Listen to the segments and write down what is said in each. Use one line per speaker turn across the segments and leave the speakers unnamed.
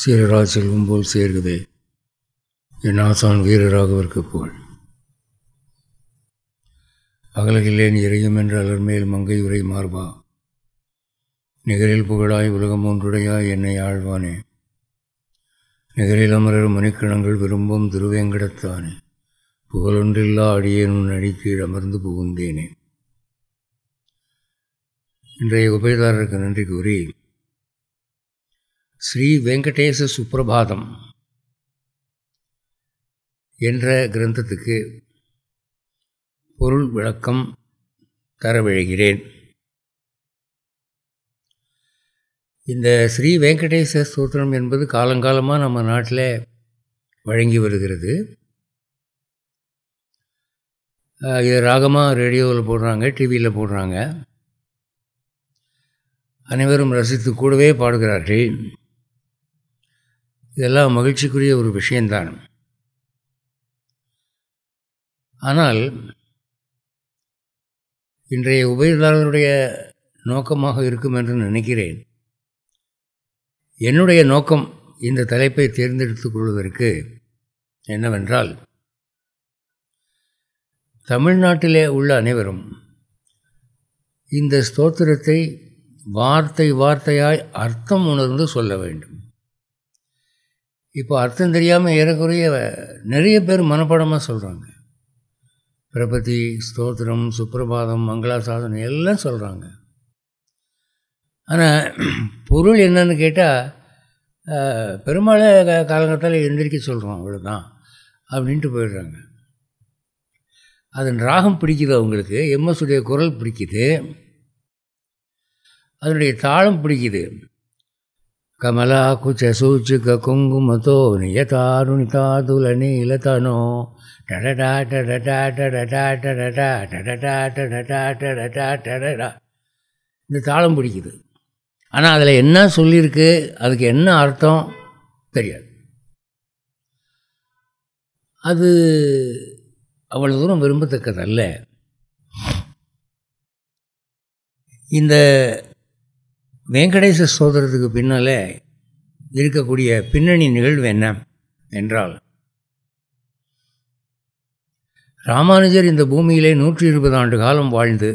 சீரராஜ் செல்வம் போல் சேர்கிறதே என் ஆசான் வீரராகவிற்கு புகழ் அகலகில்லேன் இறையும் என்று அலர்மேல் மங்கை உரை மாறுபா நிகரில் புகழாய் உலகம் ஒன்றுடையாய் என்னை ஆழ்வானே நிகரில் அமரர் மணிக்கணங்கள் விரும்பும் திருவேங்கடத்தானே புகழொன்றில்லா அடியேன் உன் அடிக்கீழ் அமர்ந்து புகுந்தேனே இன்றைய உபயதாரருக்கு நன்றி கூறி ஸ்ரீ வெங்கடேச சுப்பிரபாதம் என்ற கிரந்தத்துக்கு பொருள் விளக்கம் தரவிழுகிறேன் இந்த ஸ்ரீ வெங்கடேச சூத்திரம் என்பது காலங்காலமாக நம்ம நாட்டில் வழங்கி வருகிறது இது ராகமாக ரேடியோவில் போடுறாங்க டிவியில் போடுறாங்க அனைவரும் ரசித்து கூடவே பாடுகிறார்கள் இதெல்லாம் மகிழ்ச்சிக்குரிய ஒரு விஷயந்தான் ஆனால் இன்றைய உபயோகாளருடைய நோக்கமாக இருக்கும் என்று நினைக்கிறேன் என்னுடைய நோக்கம் இந்த தலைப்பை தேர்ந்தெடுத்துக் கொள்வதற்கு என்னவென்றால் தமிழ்நாட்டிலே உள்ள அனைவரும் இந்த ஸ்தோத்திரத்தை வார்த்தை வார்த்தையாய் அர்த்தம் உணர்ந்து சொல்ல வேண்டும் இப்போ அர்த்தம் தெரியாமல் ஏறக்குறைய நிறைய பேர் மனப்படமாக சொல்கிறாங்க பிரபதி ஸ்தோத்திரம் சுப்பிரபாதம் மங்களாசாதனம் எல்லாம் சொல்கிறாங்க ஆனால் பொருள் என்னன்னு கேட்டால் பெரும்பாலும் காலகட்டத்தில் எந்திரிக்க சொல்கிறோம் அவ்வளோதான் அப்படின்ட்டு போயிடுறாங்க அதன் ராகம் பிடிக்குது அவங்களுக்கு உடைய குரல் பிடிக்குது அதனுடைய தாளம் பிடிக்குது कमलाकुचसूचिक कुङ्कुमतो नियतारुणितातुलनीलतनो இந்த தாளம் பிடிக்குது ஆனால் அதில் என்ன சொல்லியிருக்கு அதுக்கு என்ன அர்த்தம் தெரியாது அது அவ்வளோ தூரம் விரும்பத்தக்கதல்ல இந்த வெங்கடேச சோதரத்துக்கு பின்னாலே இருக்கக்கூடிய பின்னணி நிகழ்வு என்ன என்றால் ராமானுஜர் இந்த பூமியிலே நூற்றி இருபது ஆண்டு காலம் வாழ்ந்து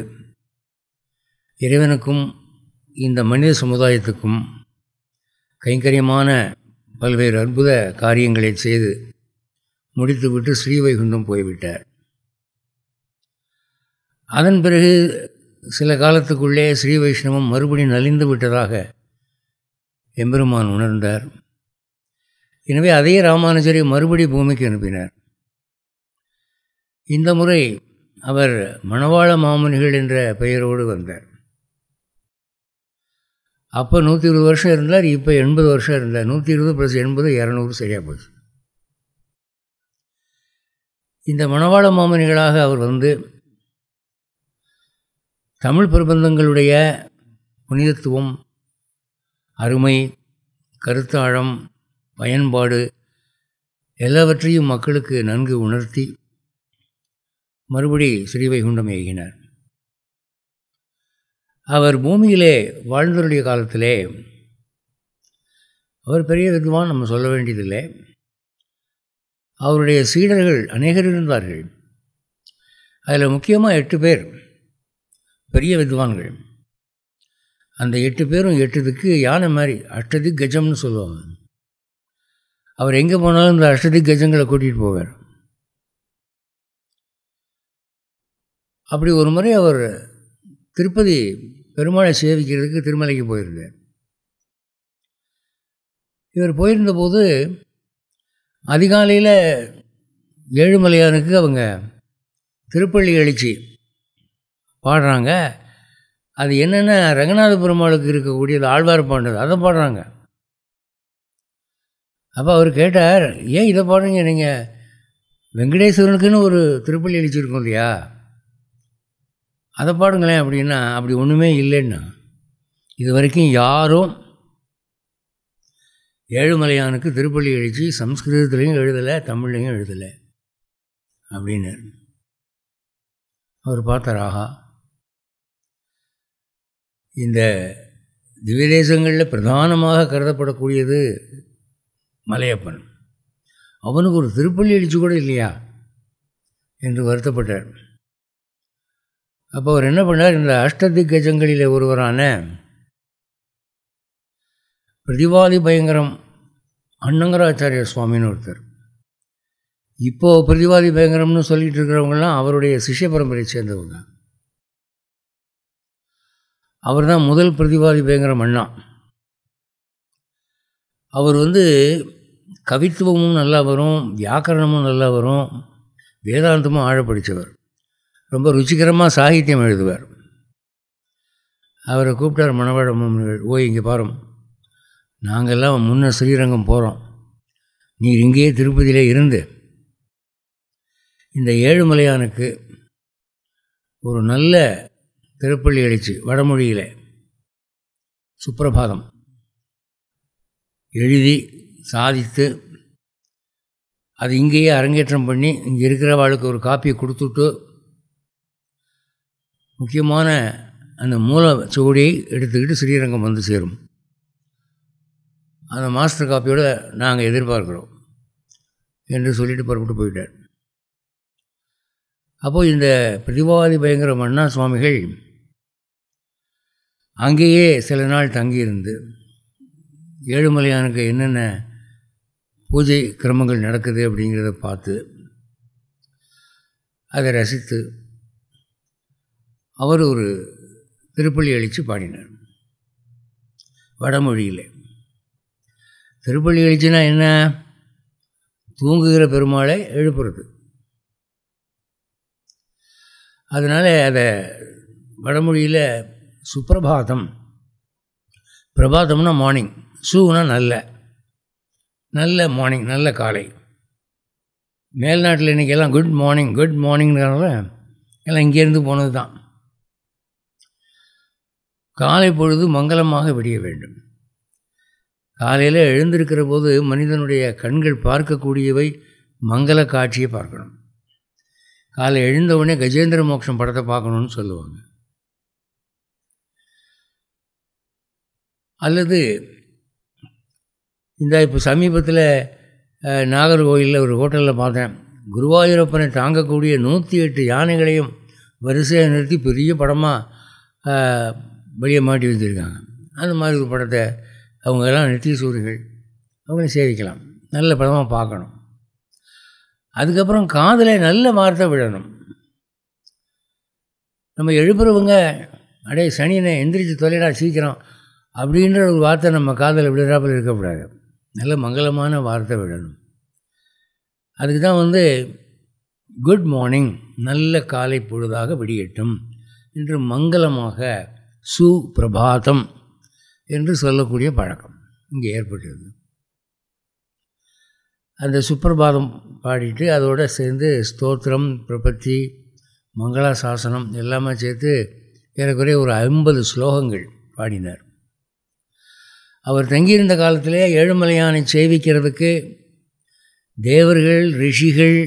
இறைவனுக்கும் இந்த மனித சமுதாயத்துக்கும் கைங்கரியமான பல்வேறு அற்புத காரியங்களை செய்து முடித்துவிட்டு ஸ்ரீவைகுண்டம் போய்விட்டார் அதன் பிறகு சில காலத்துக்குள்ளே ஸ்ரீ வைஷ்ணவம் மறுபடி நலிந்து விட்டதாக எம்பெருமான் உணர்ந்தார் எனவே அதே ராமானுஜரை மறுபடி பூமிக்கு அனுப்பினார் இந்த முறை அவர் மணவாள மாமுனிகள் என்ற பெயரோடு வந்தார் அப்போ நூற்றி இருபது வருஷம் இருந்தார் இப்போ எண்பது வருஷம் இருந்தார் நூற்றி இருபது ப்ளஸ் எண்பது இரநூறு சரியாக போச்சு இந்த மணவாள மாமனிகளாக அவர் வந்து தமிழ் பிரபந்தங்களுடைய புனிதத்துவம் அருமை கருத்தாழம் பயன்பாடு எல்லாவற்றையும் மக்களுக்கு நன்கு உணர்த்தி மறுபடி ஸ்ரீவைகுண்டம் ஏகினார் அவர் பூமியிலே வாழ்ந்தருடைய காலத்திலே அவர் பெரிய விதமாக நம்ம சொல்ல வேண்டியதில்லை அவருடைய சீடர்கள் அநேகர் இருந்தார்கள் அதில் முக்கியமாக எட்டு பேர் பெரிய வித்வான்கள் அந்த எட்டு பேரும் எட்டுதுக்கு யானை மாதிரி அஷ்டதிக் கஜம்னு சொல்லுவாங்க அவர் எங்கே போனாலும் இந்த அஷ்டதிக் கஜங்களை கூட்டிகிட்டு போவார் அப்படி ஒரு முறை அவர் திருப்பதி பெருமாளை சேவிக்கிறதுக்கு திருமலைக்கு போயிருந்தார் இவர் போயிருந்தபோது அதிகாலையில் ஏழுமலையானுக்கு அவங்க திருப்பள்ளி எழுச்சி பாடுறாங்க அது என்னென்ன ரங்கநாத பெருமாளுக்கு இருக்கக்கூடிய ஆழ்வார் பாண்டது அதை பாடுறாங்க அப்போ அவர் கேட்டார் ஏன் இதை பாடுறீங்க நீங்கள் வெங்கடேஸ்வரனுக்குன்னு ஒரு திருப்பள்ளி அழிச்சிருக்கோம் இல்லையா அதை பாடுங்களேன் அப்படின்னா அப்படி ஒன்றுமே இல்லைன்னா இது வரைக்கும் யாரும் ஏழுமலையானுக்கு திருப்பள்ளி எழுச்சி சம்ஸ்கிருதத்துலேயும் எழுதலை தமிழ்லையும் எழுதலை அப்படின்னு அவர் பார்த்தார் ஆஹா இந்த திவ்யதேசங்களில் பிரதானமாக கருதப்படக்கூடியது மலையப்பன் அவனுக்கு ஒரு திருப்பள்ளி அடிச்சு கூட இல்லையா என்று வருத்தப்பட்டார் அப்போ அவர் என்ன பண்ணார் இந்த அஷ்டதிக்கஜங்களில் ஒருவரான பிரதிவாதி பயங்கரம் அன்னங்கராச்சாரிய சுவாமின்னு ஒருத்தர் இப்போது பிரதிவாதி பயங்கரம்னு சொல்லிகிட்டு இருக்கிறவங்கெல்லாம் அவருடைய சிஷ்ய பரம்பரையை சேர்ந்தவங்க அவர் தான் முதல் பிரதிவாதி பயங்கரம் அண்ணா அவர் வந்து கவித்துவமும் நல்லா வரும் வியாக்கரணமும் நல்லா வரும் வேதாந்தமும் ஆழப்படித்தவர் ரொம்ப ருச்சிகரமாக சாகித்யம் எழுதுவார் அவரை கூப்பிட்டார் மணவாழம் ஓய் இங்கே பாரும் நாங்கள்லாம் முன்ன ஸ்ரீரங்கம் போகிறோம் நீ இங்கேயே திருப்பதியிலே இருந்து இந்த ஏழுமலையானுக்கு ஒரு நல்ல திருப்பள்ளி எழுச்சி வடமொழியில் சுப்பிரபாதம் எழுதி சாதித்து அது இங்கேயே அரங்கேற்றம் பண்ணி இங்கே இருக்கிறவாளுக்கு ஒரு காப்பியை கொடுத்துட்டு முக்கியமான அந்த மூல சுவடியை எடுத்துக்கிட்டு ஸ்ரீரங்கம் வந்து சேரும் அந்த மாஸ்டர் காப்பியோடு நாங்கள் எதிர்பார்க்குறோம் என்று சொல்லிட்டு புறப்பட்டு போயிட்டார் அப்போது இந்த பிரதிபாதி பயங்கர மன்னா சுவாமிகள் அங்கேயே சில நாள் தங்கியிருந்து ஏழுமலையானுக்கு என்னென்ன பூஜை கிரமங்கள் நடக்குது அப்படிங்கிறத பார்த்து அதை ரசித்து அவர் ஒரு திருப்பள்ளி அழித்து பாடினார் வடமொழியில் திருப்பள்ளி அழிச்சுனா என்ன தூங்குகிற பெருமாளை எழுப்புறது அதனால் அதை வடமொழியில் சுப்பிரபாதம் பிரபாதம்னா மார்னிங் சூனா நல்ல நல்ல மார்னிங் நல்ல காலை மேல்நாட்டில் இன்றைக்கி எல்லாம் குட் மார்னிங் குட் மார்னிங்கிறனால எல்லாம் இங்கேருந்து போனது தான் காலை பொழுது மங்களமாக விடிய வேண்டும் காலையில் எழுந்திருக்கிற போது மனிதனுடைய கண்கள் பார்க்கக்கூடியவை மங்கள காட்சியை பார்க்கணும் காலை எழுந்தவுடனே கஜேந்திர மோட்சம் படத்தை பார்க்கணுன்னு சொல்லுவாங்க அல்லது இந்த இப்போ சமீபத்தில் நாகர்கோவிலில் ஒரு ஹோட்டலில் பார்த்தேன் குருவாயூரப்பனை தாங்கக்கூடிய நூற்றி எட்டு யானைகளையும் வரிசையாக நிறுத்தி பெரிய படமாக வெளியே மாட்டி வந்திருக்காங்க அந்த மாதிரி ஒரு படத்தை அவங்க எல்லாம் நித்தியசூரிகள் அவங்கள சேவிக்கலாம் நல்ல படமாக பார்க்கணும் அதுக்கப்புறம் காதில் நல்ல வார்த்தை விழணும் நம்ம எழுப்புறவங்க அடே சனியனை எந்திரிச்சு தொலைடா சீக்கிரம் அப்படின்ற ஒரு வார்த்தை நம்ம காதில் விடுறாப்பில் இருக்கக்கூடாது நல்ல மங்களமான வார்த்தை விடணும் அதுக்கு தான் வந்து குட் மார்னிங் நல்ல காலை பொழுதாக விடியட்டும் என்று மங்களமாக சு பிரபாதம் என்று சொல்லக்கூடிய பழக்கம் இங்கே ஏற்பட்டிருக்கு அந்த சுப்பிரபாதம் பாடிட்டு அதோடு சேர்ந்து ஸ்தோத்திரம் பிரபத்தி மங்களாசாசனம் எல்லாமே சேர்த்து ஏறக்குறைய ஒரு ஐம்பது ஸ்லோகங்கள் பாடினார் அவர் தங்கியிருந்த காலத்திலே ஏழுமலையானை சேவிக்கிறதுக்கு தேவர்கள் ரிஷிகள்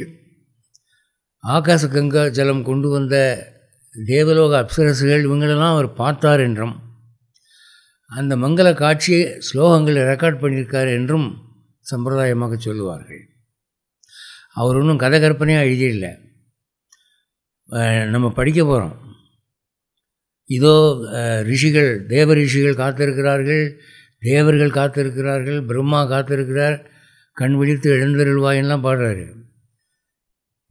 ஆகாச கங்கா ஜலம் கொண்டு வந்த தேவலோக அப்சரசுகள் இவங்களெல்லாம் அவர் பார்த்தார் என்றும் அந்த மங்கள காட்சியை ஸ்லோகங்களை ரெக்கார்ட் பண்ணியிருக்கார் என்றும் சம்பிரதாயமாக சொல்லுவார்கள் அவர் ஒன்றும் கதை கற்பனையாக எழுதியில்லை நம்ம படிக்க போகிறோம் இதோ ரிஷிகள் தேவ ரிஷிகள் காத்திருக்கிறார்கள் தேவர்கள் காத்திருக்கிறார்கள் பிரம்மா காத்திருக்கிறார் கண் விழித்து எழுந்தருள்வாயெல்லாம் பாடுறாரு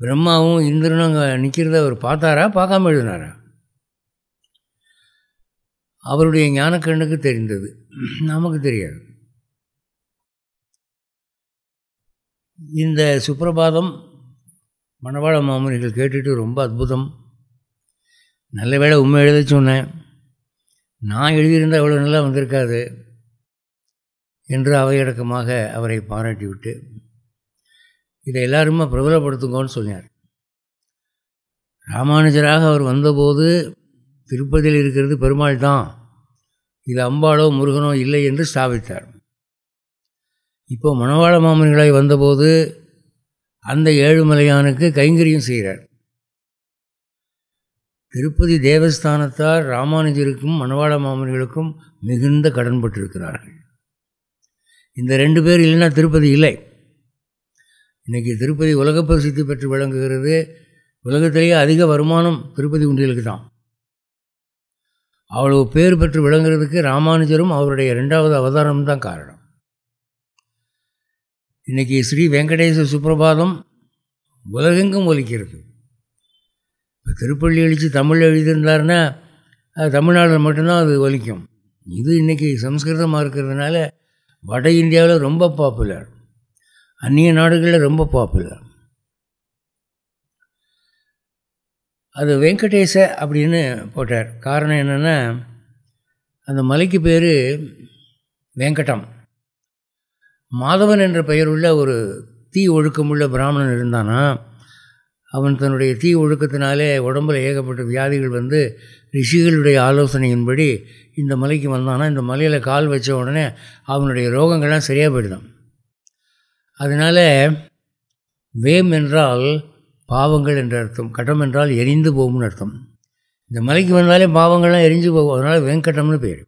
பிரம்மாவும் இந்திரனும் அங்கே நிற்கிறத அவர் பார்த்தாரா பார்க்காம எழுதினாரா அவருடைய ஞானக்கண்ணுக்கு தெரிந்தது நமக்கு தெரியாது இந்த சுப்பிரபாதம் மணவாள மாமுனிகள் கேட்டுட்டு ரொம்ப அற்புதம் நல்ல வேலை உண்மை எழுத சொன்னேன் நான் எழுதியிருந்தால் அவ்வளோ நல்லா வந்திருக்காது என்று அவையடக்கமாக அவரை பாராட்டிவிட்டு இதை எல்லாருமே பிரபலப்படுத்துங்கன்னு சொன்னார் ராமானுஜராக அவர் வந்தபோது திருப்பதியில் இருக்கிறது பெருமாள் தான் இது அம்பாளோ முருகனோ இல்லை என்று ஸ்தாபித்தார் இப்போ மணவாள மாமன்களாய் வந்தபோது அந்த ஏழுமலையானுக்கு கைங்கரியம் செய்கிறார் திருப்பதி தேவஸ்தானத்தார் ராமானுஜருக்கும் மணவாள மாமன்களுக்கும் மிகுந்த கடன்பட்டிருக்கிறார்கள் இந்த ரெண்டு பேர் இல்லைன்னா திருப்பதி இல்லை இன்றைக்கி திருப்பதி உலக பிரசித்தி பெற்று விளங்குகிறது உலகத்திலேயே அதிக வருமானம் திருப்பதி உண்டியலுக்கு தான் அவ்வளவு பேர் பெற்று விளங்குறதுக்கு ராமானுஜரும் அவருடைய ரெண்டாவது அவதாரம் தான் காரணம் இன்றைக்கி ஸ்ரீ வெங்கடேச சுப்பிரபாதம் உலகெங்கும் ஒலிக்கிறது இப்போ திருப்பள்ளி அழித்து தமிழ் எழுதியிருந்தாருன்னா தமிழ்நாட்டில் மட்டும்தான் அது ஒலிக்கும் இது இன்றைக்கி சம்ஸ்கிருதமாக இருக்கிறதுனால வட இந்தியாவில் ரொம்ப பாப்புலர் அந்நிய நாடுகளில் ரொம்ப பாப்புலர் அது வெங்கடேச அப்படின்னு போட்டார் காரணம் என்னென்னா அந்த மலைக்கு பேர் வெங்கடம் மாதவன் என்ற பெயருள்ள ஒரு தீ ஒழுக்கமுள்ள பிராமணன் இருந்தானா அவன் தன்னுடைய தீ ஒழுக்கத்தினாலே உடம்பில் ஏகப்பட்ட வியாதிகள் வந்து ரிஷிகளுடைய ஆலோசனையின்படி இந்த மலைக்கு வந்தானா இந்த மலையில் கால் வச்ச உடனே அவனுடைய ரோகங்கள்லாம் சரியாக போயிடுதான் அதனால் வேம் என்றால் பாவங்கள் என்ற அர்த்தம் கட்டம் என்றால் எரிந்து போகும்னு அர்த்தம் இந்த மலைக்கு வந்தாலே பாவங்கள்லாம் எரிஞ்சு போகும் அதனால் வேங்கட்டம்னு பேர்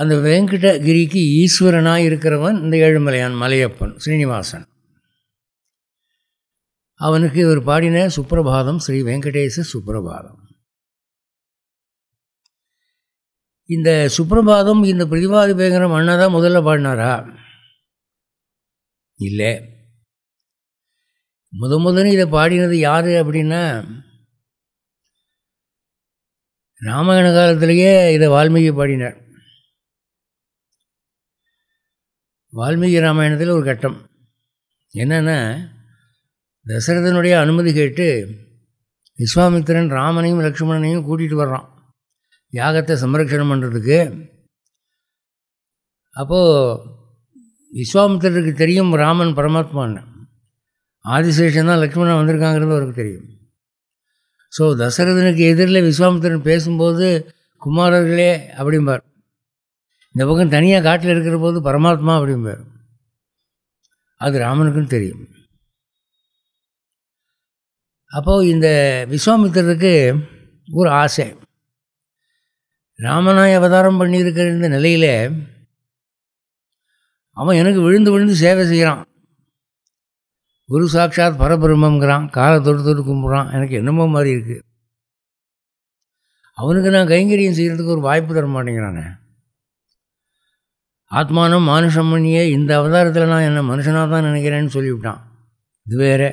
அந்த வெங்கடகிரிக்கு ஈஸ்வரனாக இருக்கிறவன் இந்த ஏழுமலையான் மலையப்பன் ஸ்ரீனிவாசன் அவனுக்கு இவர் பாடின சுப்பிரபாதம் ஸ்ரீ வெங்கடேச சுப்பிரபாதம் இந்த சுப்பிரபாதம் இந்த பிரதிபாதி பயங்கரம் அண்ணா தான் முதல்ல பாடினாரா இல்லை முத முதன் இதை பாடினது யார் அப்படின்னா ராமாயண காலத்திலேயே இதை வால்மீகி பாடினார் வால்மீகி ராமாயணத்தில் ஒரு கட்டம் என்னென்னா தசரதனுடைய அனுமதி கேட்டு விஸ்வாமித்திரன் ராமனையும் லக்ஷ்மணனையும் கூட்டிகிட்டு வர்றான் யாகத்தை சம்ரக்ஷணம் பண்ணுறதுக்கு அப்போது விஸ்வாமித்திரருக்கு தெரியும் ராமன் பரமாத்மான்னு ஆதிசேஷன் தான் லக்ஷ்மணன் வந்திருக்காங்கிறது அவருக்கு தெரியும் ஸோ தசரதனுக்கு எதிரில் விஸ்வாமித்திரன் பேசும்போது குமாரர்களே அப்படிம்பார் இந்த பக்கம் தனியாக காட்டில் இருக்கிற போது பரமாத்மா அப்படிம்பார் அது ராமனுக்கும் தெரியும் அப்போது இந்த விஸ்வாமித்திரருக்கு ஒரு ஆசை ராமனாய் அவதாரம் பண்ணியிருக்கிற இந்த நிலையில் அவன் எனக்கு விழுந்து விழுந்து சேவை செய்கிறான் குரு சாட்சாத் பரபிரம்மங்கிறான் காலை தொட்டு தொட்டு கும்பிட்றான் எனக்கு என்னமோ மாதிரி இருக்குது அவனுக்கு நான் கைங்கரியம் செய்கிறதுக்கு ஒரு வாய்ப்பு தர மாட்டேங்கிறானே ஆத்மானம் மானுஷம் பண்ணியே இந்த அவதாரத்தில் நான் என்னை மனுஷனாக தான் நினைக்கிறேன்னு சொல்லிவிட்டான் இது வேறே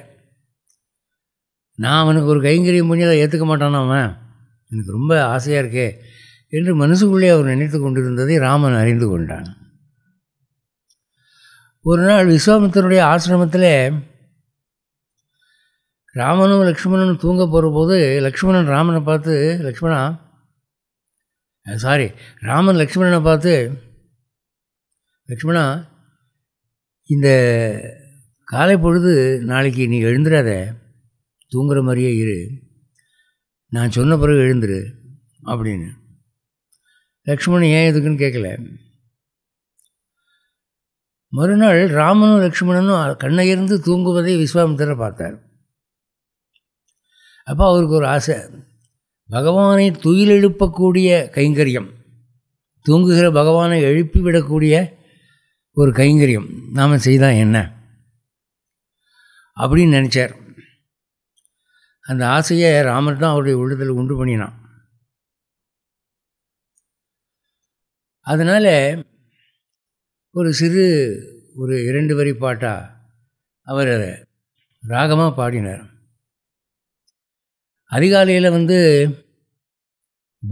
நான் அவனுக்கு ஒரு கைங்கரியம் பண்ணி அதை ஏற்றுக்க மாட்டான் அவன் எனக்கு ரொம்ப ஆசையாக இருக்கே என்று மனசுக்குள்ளே அவர் நினைத்து கொண்டிருந்ததை ராமன் அறிந்து கொண்டான் ஒரு நாள் விஸ்வாமித்தனுடைய ஆசிரமத்தில் ராமனும் லக்ஷ்மணனும் தூங்க போகிறபோது லக்ஷ்மணன் ராமனை பார்த்து லக்ஷ்மணா சாரி ராமன் லக்ஷ்மணனை பார்த்து லக்ஷ்மணா இந்த காலை பொழுது நாளைக்கு நீ எழுந்துடாத தூங்குற மாதிரியே இரு நான் சொன்ன பிறகு எழுந்துரு அப்படின்னு லக்ஷ்மணன் ஏன் எதுக்குன்னு கேட்கல மறுநாள் ராமனும் லக்ஷ்மணனும் கண்ணை இருந்து தூங்குவதை விஸ்வாமித்திர பார்த்தார் அப்போ அவருக்கு ஒரு ஆசை பகவானை துயிலெழுப்பக்கூடிய கைங்கரியம் தூங்குகிற பகவானை எழுப்பி விடக்கூடிய ஒரு கைங்கரியம் நாம் செய்தால் என்ன அப்படின்னு நினச்சார் அந்த ஆசையை ராமர் தான் அவருடைய உள்ளத்தில் உண்டு பண்ணினான் அதனால் ஒரு சிறு ஒரு இரண்டு வரி பாட்டாக அவர் ராகமாக பாடினார் அதிகாலையில் வந்து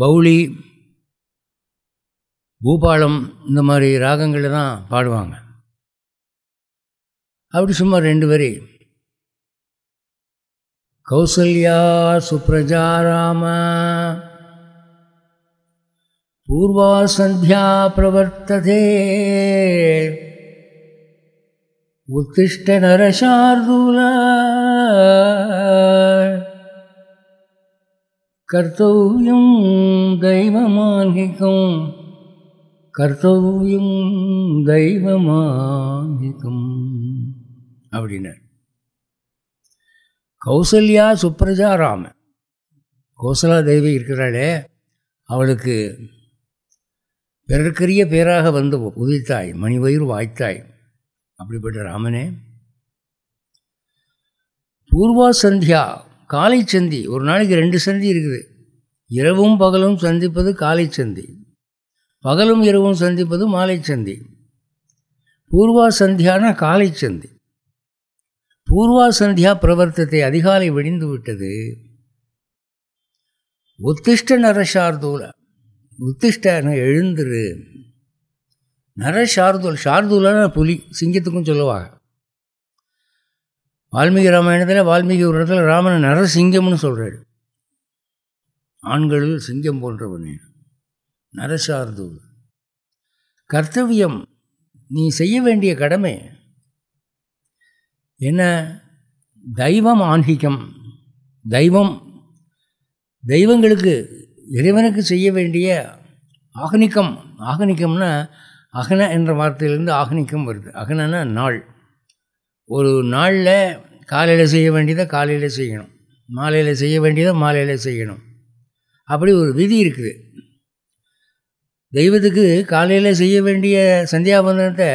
பௌளி பூபாலம் இந்த மாதிரி ராகங்களில் தான் பாடுவாங்க அப்படி சும்மா ரெண்டு வரி கௌசல்யா சுப்ரஜாராம பூர்வா சந்தியா பிரவர்த்ததே உத்திஷ்ட நரசார்தூல கர்த்தவியம் தெய்வமானிகம் கர்த்தவியம் தெய்வமானிகம் அப்படின்னார் கௌசல்யா சுப்ரஜா ராம கௌசலா தேவி இருக்கிறாளே அவளுக்கு பிறர்க்கரிய பேராக வந்து உதித்தாய் மணிவயிறு வாய்த்தாய் அப்படிப்பட்ட ராமனே பூர்வா சந்தியா காலை சந்தி ஒரு நாளைக்கு ரெண்டு சந்தி இருக்குது இரவும் பகலும் சந்திப்பது காலை சந்தி பகலும் இரவும் சந்திப்பது மாலை சந்தி பூர்வா சந்தியானா காலை சந்தி பூர்வாசந்தியா பிரவர்த்தத்தை அதிகாலை விடிந்து விட்டது உத்திஷ்ட நரசார்தூல உத்திஷ்டன எழுந்துரு நர ஷார்தூல் ஷார்தூலான புலி சிங்கத்துக்கும் சொல்லுவாங்க வால்மீகி ராமாயணத்தில் வால்மீகி உரத்தில் ராமன் நரசிங்கம்னு சொல்கிறாரு ஆண்களில் சிங்கம் போன்றவனே நரசார்தூல் கர்த்தவியம் நீ செய்ய வேண்டிய கடமை என்ன தெய்வம் ஆன்மீகம் தெய்வம் தெய்வங்களுக்கு இறைவனுக்கு செய்ய வேண்டிய ஆகனிக்கம் ஆகனிக்கம்னா அகன என்ற வார்த்தையிலேருந்து ஆகனிக்கம் வருது அகனன்னா நாள் ஒரு நாளில் காலையில் செய்ய வேண்டியதை காலையில் செய்யணும் மாலையில் செய்ய வேண்டியதை மாலையில் செய்யணும் அப்படி ஒரு விதி இருக்குது தெய்வத்துக்கு காலையில் செய்ய வேண்டிய சந்தியாபந்தனத்தை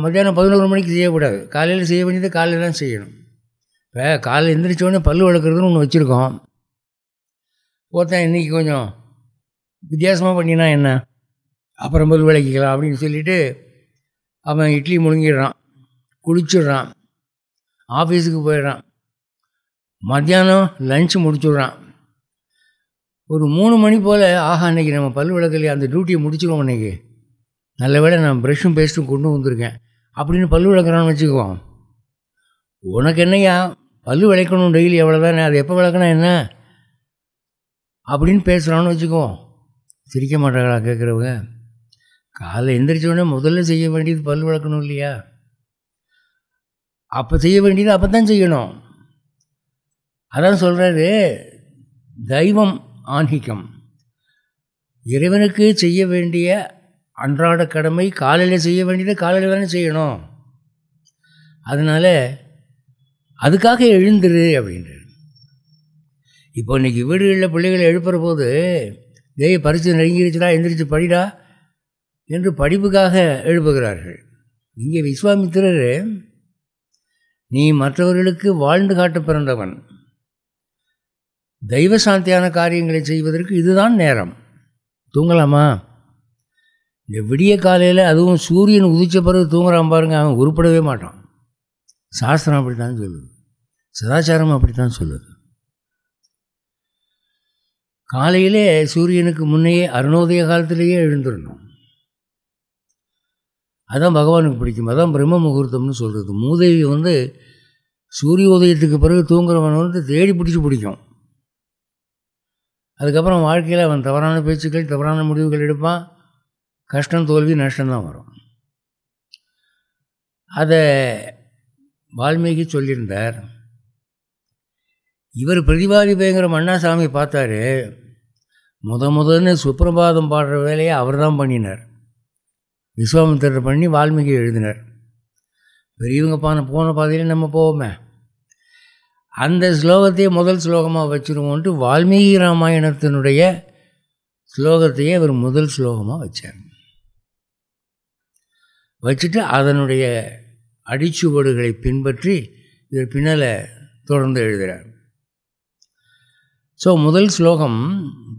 மத்தியானம் பதினோரு மணிக்கு செய்யக்கூடாது காலையில் செய்ய வேண்டியது காலையில் தான் செய்யணும் இப்போ காலை எந்திரிச்சோடனே பல் வளர்க்குறதுன்னு ஒன்று வச்சுருக்கோம் ஒருத்தன் இன்றைக்கி கொஞ்சம் வித்தியாசமாக பண்ணினா என்ன அப்புறம் பல் விளக்கிக்கலாம் அப்படின்னு சொல்லிவிட்டு அவன் இட்லி முழுங்கிடுறான் குளிச்சிடுறான் ஆஃபீஸுக்கு போயிடுறான் மத்தியானம் லன்ச் முடிச்சுடுறான் ஒரு மூணு மணி போல் ஆஹா அன்றைக்கி நம்ம பல் விளக்கலையே அந்த டியூட்டியை முடிச்சுருவோம் அன்றைக்கி நல்ல வேலை நான் ப்ரெஷ்ஷும் பேஸ்ட்டும் கொண்டு வந்திருக்கேன் அப்படின்னு பல்லு விளக்குறான்னு வச்சுக்குவோம் உனக்கு என்னையா பல்லு விளக்கணும் டெய்லி எவ்வளோதானே அது எப்போ விளக்கணும் என்ன அப்படின்னு பேசுகிறான்னு வச்சுக்குவோம் சிரிக்க மாட்டாங்களா கேட்குறவங்க காலை எந்திரிச்சோடனே முதல்ல செய்ய வேண்டியது பல் விளக்கணும் இல்லையா அப்போ செய்ய வேண்டியது அப்போ தான் செய்யணும் அதான் சொல்கிறது தெய்வம் ஆன்மீகம் இறைவனுக்கு செய்ய வேண்டிய அன்றாட கடமை காலையில் செய்ய வேண்டியது காலையில் தானே செய்யணும் அதனால் அதுக்காக எழுந்துரு அப்படின்றார் இப்போ இன்றைக்கி வீடுகளில் பிள்ளைகளை எழுப்புகிற போது தேய பரிசு நெருங்கிருச்சுடா எந்திரிச்சு படிடா என்று படிப்புக்காக எழுப்புகிறார்கள் இங்கே விஸ்வாமித்திரர் நீ மற்றவர்களுக்கு வாழ்ந்து காட்ட பிறந்தவன் தெய்வ சாந்தியான காரியங்களை செய்வதற்கு இதுதான் நேரம் தூங்கலாமா இந்த விடிய காலையில் அதுவும் சூரியன் உதிச்ச பிறகு தூங்குறான் பாருங்க அவன் உருப்படவே மாட்டான் சாஸ்திரம் அப்படித்தான் சொல்லுது சதாச்சாரம் அப்படித்தான் சொல்லுது காலையிலே சூரியனுக்கு முன்னையே அருணோதய காலத்திலேயே எழுந்துடணும் அதுதான் பகவானுக்கு பிடிக்கும் அதான் பிரம்ம முகூர்த்தம்னு சொல்கிறது மூதேவி வந்து சூரிய உதயத்துக்கு பிறகு தூங்குறவன் வந்து தேடி பிடிச்சி பிடிக்கும் அதுக்கப்புறம் வாழ்க்கையில் அவன் தவறான பேச்சுக்கள் தவறான முடிவுகள் எடுப்பான் கஷ்டம் தோல்வி நஷ்டம்தான் வரும் அதை வால்மீகி சொல்லியிருந்தார் இவர் பிரதிவாதி பயங்கர அண்ணாசாமி பார்த்தாரு முத முதன்னு சுப்பிரபாதம் பாடுற வேலையை அவர் தான் பண்ணினார் விஸ்வாமித்திரர் பண்ணி வால்மீகி எழுதினார் பெரியவங்க பான போன பாதையில் நம்ம போவோமே அந்த ஸ்லோகத்தையே முதல் ஸ்லோகமாக வச்சுருவோன்ட்டு வால்மீகி ராமாயணத்தினுடைய ஸ்லோகத்தையே அவர் முதல் ஸ்லோகமாக வச்சார் வச்சுட்டு அதனுடைய அடிச்சுவடுகளை பின்பற்றி இதற்கு பின்னால் தொடர்ந்து எழுதுகிறார் ஸோ முதல் ஸ்லோகம்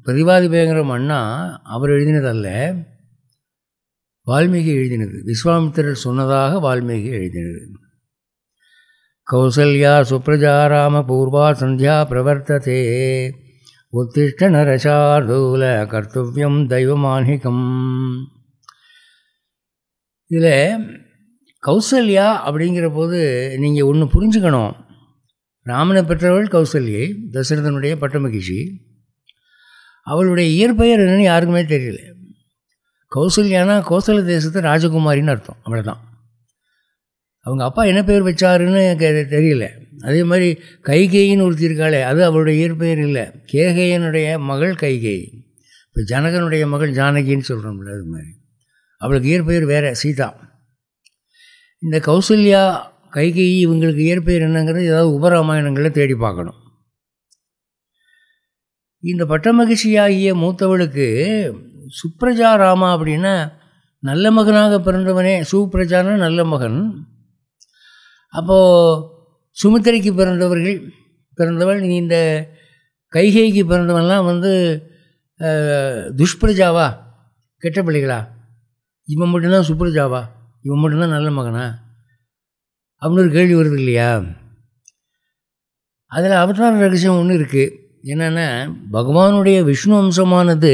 பிரதிவாதி பயங்கரம் அண்ணா அவர் எழுதினதல்ல வால்மீகி எழுதினது விஸ்வாமித்திரர் சொன்னதாக வால்மீகி எழுதினது கௌசல்யா சுப்ரஜா ராம பூர்வா சந்தியா பிரவர்த்ததே உத்திஷ்ட நரசார்தூல கர்த்தவியம் தெய்வமானிகம் இதில் கௌசல்யா அப்படிங்கிற போது நீங்கள் ஒன்று புரிஞ்சுக்கணும் ராமனை பெற்றவள் கௌசல்யை தசரதனுடைய பட்டமகிஷி அவளுடைய இயற்பெயர் என்னன்னு யாருக்குமே தெரியல கௌசல்யானா கோசல தேசத்தை ராஜகுமாரின்னு அர்த்தம் அவ்வளோதான் அவங்க அப்பா என்ன பெயர் வச்சாருன்னு எனக்கு தெரியல அதே மாதிரி கைகேயின்னு ஒருத்தி இருக்காளே அது அவளுடைய இயற்பெயர் இல்லை கேகையனுடைய மகள் கைகேயி இப்போ ஜனகனுடைய மகள் ஜானகின்னு சொல்கிறோம்ல அது மாதிரி அவளுக்கு இயற்பெயர் வேறு சீதா இந்த கௌசல்யா கைகை இவங்களுக்கு இயற்பெயர் என்னங்கிறது ஏதாவது உபராமாயணங்களை தேடி பார்க்கணும் இந்த பட்டமகிழ்ச்சியாகிய மூத்தவளுக்கு சுப்ரஜா ராமா அப்படின்னா நல்ல மகனாக பிறந்தவனே சுப்ரஜான நல்ல மகன் அப்போது சுமித்திரைக்கு பிறந்தவர்கள் பிறந்தவள் நீ இந்த கைகைக்கு பிறந்தவன்லாம் வந்து துஷ்பிரஜாவா கெட்ட பிள்ளைகளா இவன் மட்டும்தான் சுப்ரஜாவா இவன் மட்டும்தான் நல்ல மகனா அப்படின்னு ஒரு கேள்வி வருது இல்லையா அதில் அவதார ரகசியம் ஒன்று இருக்குது என்னென்னா பகவானுடைய விஷ்ணு அம்சமானது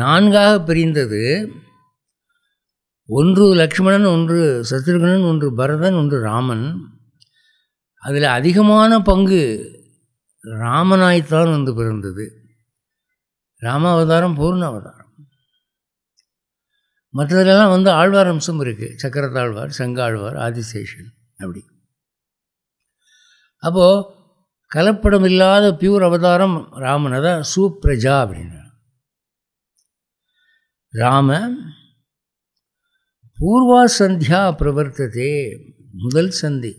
நான்காக பிரிந்தது ஒன்று லக்ஷ்மணன் ஒன்று சத்ருகனன் ஒன்று பரதன் ஒன்று ராமன் அதில் அதிகமான பங்கு ராமனாய்த்தான் வந்து பிறந்தது ராமாவதாரம் பூர்ணாவதாரம் மற்றதுலலாம் வந்து ஆழ்வார் அம்சம் இருக்குது சக்கரத்தாழ்வார் சங்காழ்வார் ஆதிசேஷன் அப்படி அப்போது கலப்படம் இல்லாத பியூர் அவதாரம் ராமன் அதான் சூப்ரஜா அப்படின்னா ராம பூர்வா சந்தியா பிரவர்த்ததே முதல் சந்தி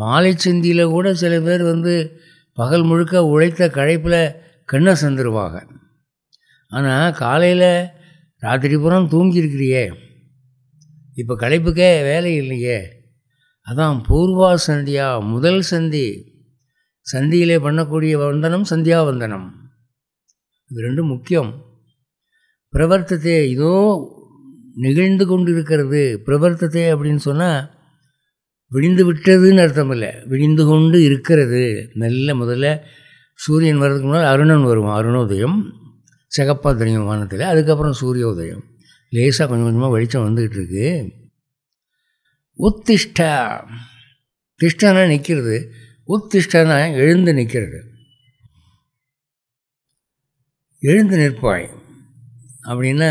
மாலை சந்தியில் கூட சில பேர் வந்து பகல் முழுக்க உழைத்த கழைப்பில் கண்ணை சந்திருவாங்க ஆனால் காலையில் ராத்திரி பூரம் தூங்கியிருக்கிறியே இப்போ களைப்புக்கே வேலை இல்லையே அதான் பூர்வா சந்தியா முதல் சந்தி சந்தியிலே பண்ணக்கூடிய வந்தனம் சந்தியாவந்தனம் இது ரெண்டும் முக்கியம் பிரவர்த்தத்தை இதோ நிகழ்ந்து கொண்டிருக்கிறது பிரவர்த்தத்தை அப்படின்னு சொன்னால் விழிந்து விட்டதுன்னு அர்த்தம் இல்லை விடிந்து கொண்டு இருக்கிறது நல்ல முதல்ல சூரியன் வர்றதுக்கு முன்னால் அருணன் வருவான் அருணோதயம் சிகப்பாக தெரியும் வானத்தில் அதுக்கப்புறம் சூரிய உதயம் லேசாக கொஞ்சம் கொஞ்சமாக வெளிச்சம் வந்துக்கிட்டு இருக்கு உத்திஷ்டா திஷ்டனா நிற்கிறது உத்திஷ்டனா எழுந்து நிற்கிறது எழுந்து நிற்பாய் அப்படின்னா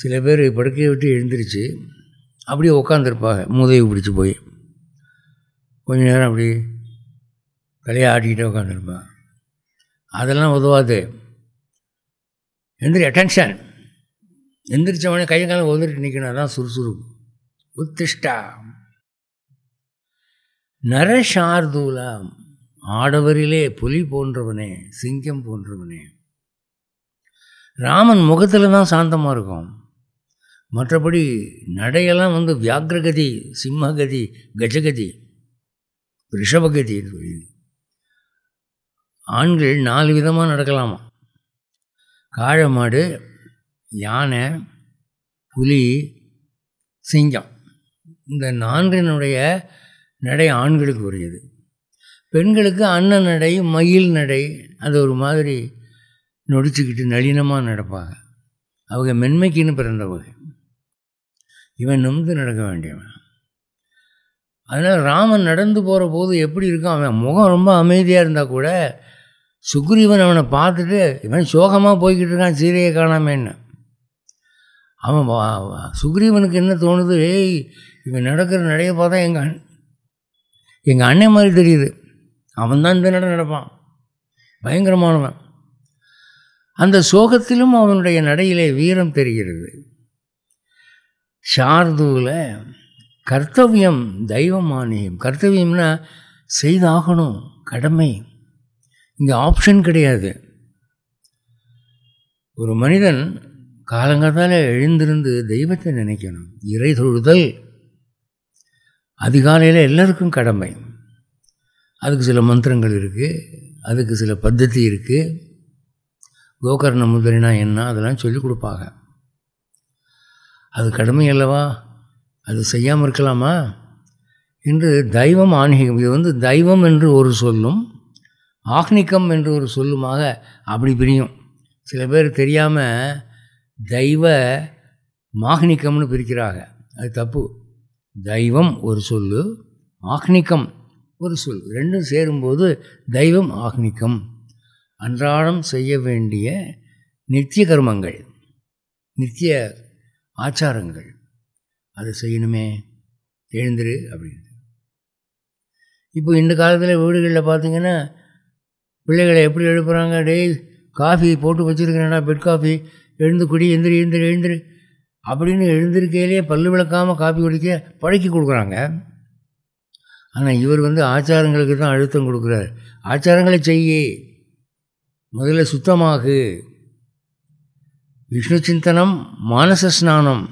சில பேர் படுக்கையை விட்டு எழுந்திருச்சு அப்படியே உட்காந்துருப்பாங்க மூதையை பிடிச்சி போய் கொஞ்ச நேரம் அப்படி தலையை ஆட்டிக்கிட்டே உட்காந்துருப்பான் அதெல்லாம் உதவாது எந்திரி அட்டென்ஷன் எந்திரிச்சவனே கை காலம் ஒதுரிட்டு நிற்கணும் தான் சுறுசுறுப்பு உத்திஷ்டா நரஷார்தூலாம் ஆடவரிலே புலி போன்றவனே சிங்கம் போன்றவனே ராமன் முகத்தில் தான் சாந்தமாக இருக்கும் மற்றபடி நடையெல்லாம் வந்து வியாக்ரகதி சிம்மகதி கஜகதி ரிஷபகதி ஆண்கள் நாலு விதமாக நடக்கலாமா காழமாடு யானை புலி சிங்கம் இந்த நான்கினுடைய நடை ஆண்களுக்கு உரியது பெண்களுக்கு அன்ன நடை மயில் நடை அது ஒரு மாதிரி நொடிச்சுக்கிட்டு நளினமாக நடப்பாங்க அவங்க மென்மைக்குன்னு பிறந்தவங்க இவன் நிமிந்து நடக்க வேண்டியவன் அதனால் ராமன் நடந்து போகிற போது எப்படி இருக்கும் அவன் முகம் ரொம்ப அமைதியாக இருந்தால் கூட சுக்ரீவன் அவனை பார்த்துட்டு இவன் சோகமாக போய்கிட்டு இருக்கான் காணாமே என்ன அவன் சுக்ரீவனுக்கு என்ன தோணுது ஏய் இவன் நடக்கிற நடைய பார்த்தா எங்கள் அண் எங்கள் அண்ணன் மாதிரி தெரியுது அவன் தான் இந்த நடை நடப்பான் பயங்கரமானவன் அந்த சோகத்திலும் அவனுடைய நடையிலே வீரம் தெரிகிறது சார்துவில் கர்த்தவியம் தெய்வமானியம் கர்த்தவியம்னா செய்தாகணும் கடமை இங்கே ஆப்ஷன் கிடையாது ஒரு மனிதன் காலங்காத்தால் எழுந்திருந்து தெய்வத்தை நினைக்கணும் இறை தொழுதல் அதிகாலையில் எல்லாருக்கும் கடமை அதுக்கு சில மந்திரங்கள் இருக்குது அதுக்கு சில பத்தி இருக்குது கோகர்ண முதலினா என்ன அதெல்லாம் சொல்லிக் கொடுப்பாங்க அது கடமை அல்லவா அது செய்யாமல் இருக்கலாமா என்று தெய்வம் ஆன்மீகம் இது வந்து தெய்வம் என்று ஒரு சொல்லும் ஆக்னிக்கம் என்று ஒரு சொல்லுமாக அப்படி பிரியும் சில பேர் தெரியாமல் தெய்வ மாக்னிக்கம்னு பிரிக்கிறாங்க அது தப்பு தெய்வம் ஒரு சொல்லு ஆக்னிக்கம் ஒரு சொல் ரெண்டும் சேரும்போது தெய்வம் ஆக்னிக்கம் அன்றாடம் செய்ய வேண்டிய நித்திய கர்மங்கள் நித்திய ஆச்சாரங்கள் அதை செய்யணுமே எழுந்துரு அப்படின்னு இப்போ இந்த காலத்தில் வீடுகளில் பார்த்திங்கன்னா பிள்ளைகளை எப்படி எழுப்புகிறாங்க டெய் காஃபி போட்டு வச்சுருக்கிறேன்னா பெட் காஃபி எழுந்து குடி எந்திரி எந்திரி எழுந்திரு அப்படின்னு எழுந்திருக்கையிலே பல்லு விளக்காமல் காஃபி குடிக்க பழக்கி கொடுக்குறாங்க ஆனால் இவர் வந்து ஆச்சாரங்களுக்கு தான் அழுத்தம் கொடுக்குறார் ஆச்சாரங்களை செய்ய முதல்ல சுத்தமாகு விஷ்ணு சிந்தனம் மானச ஸ்நானம்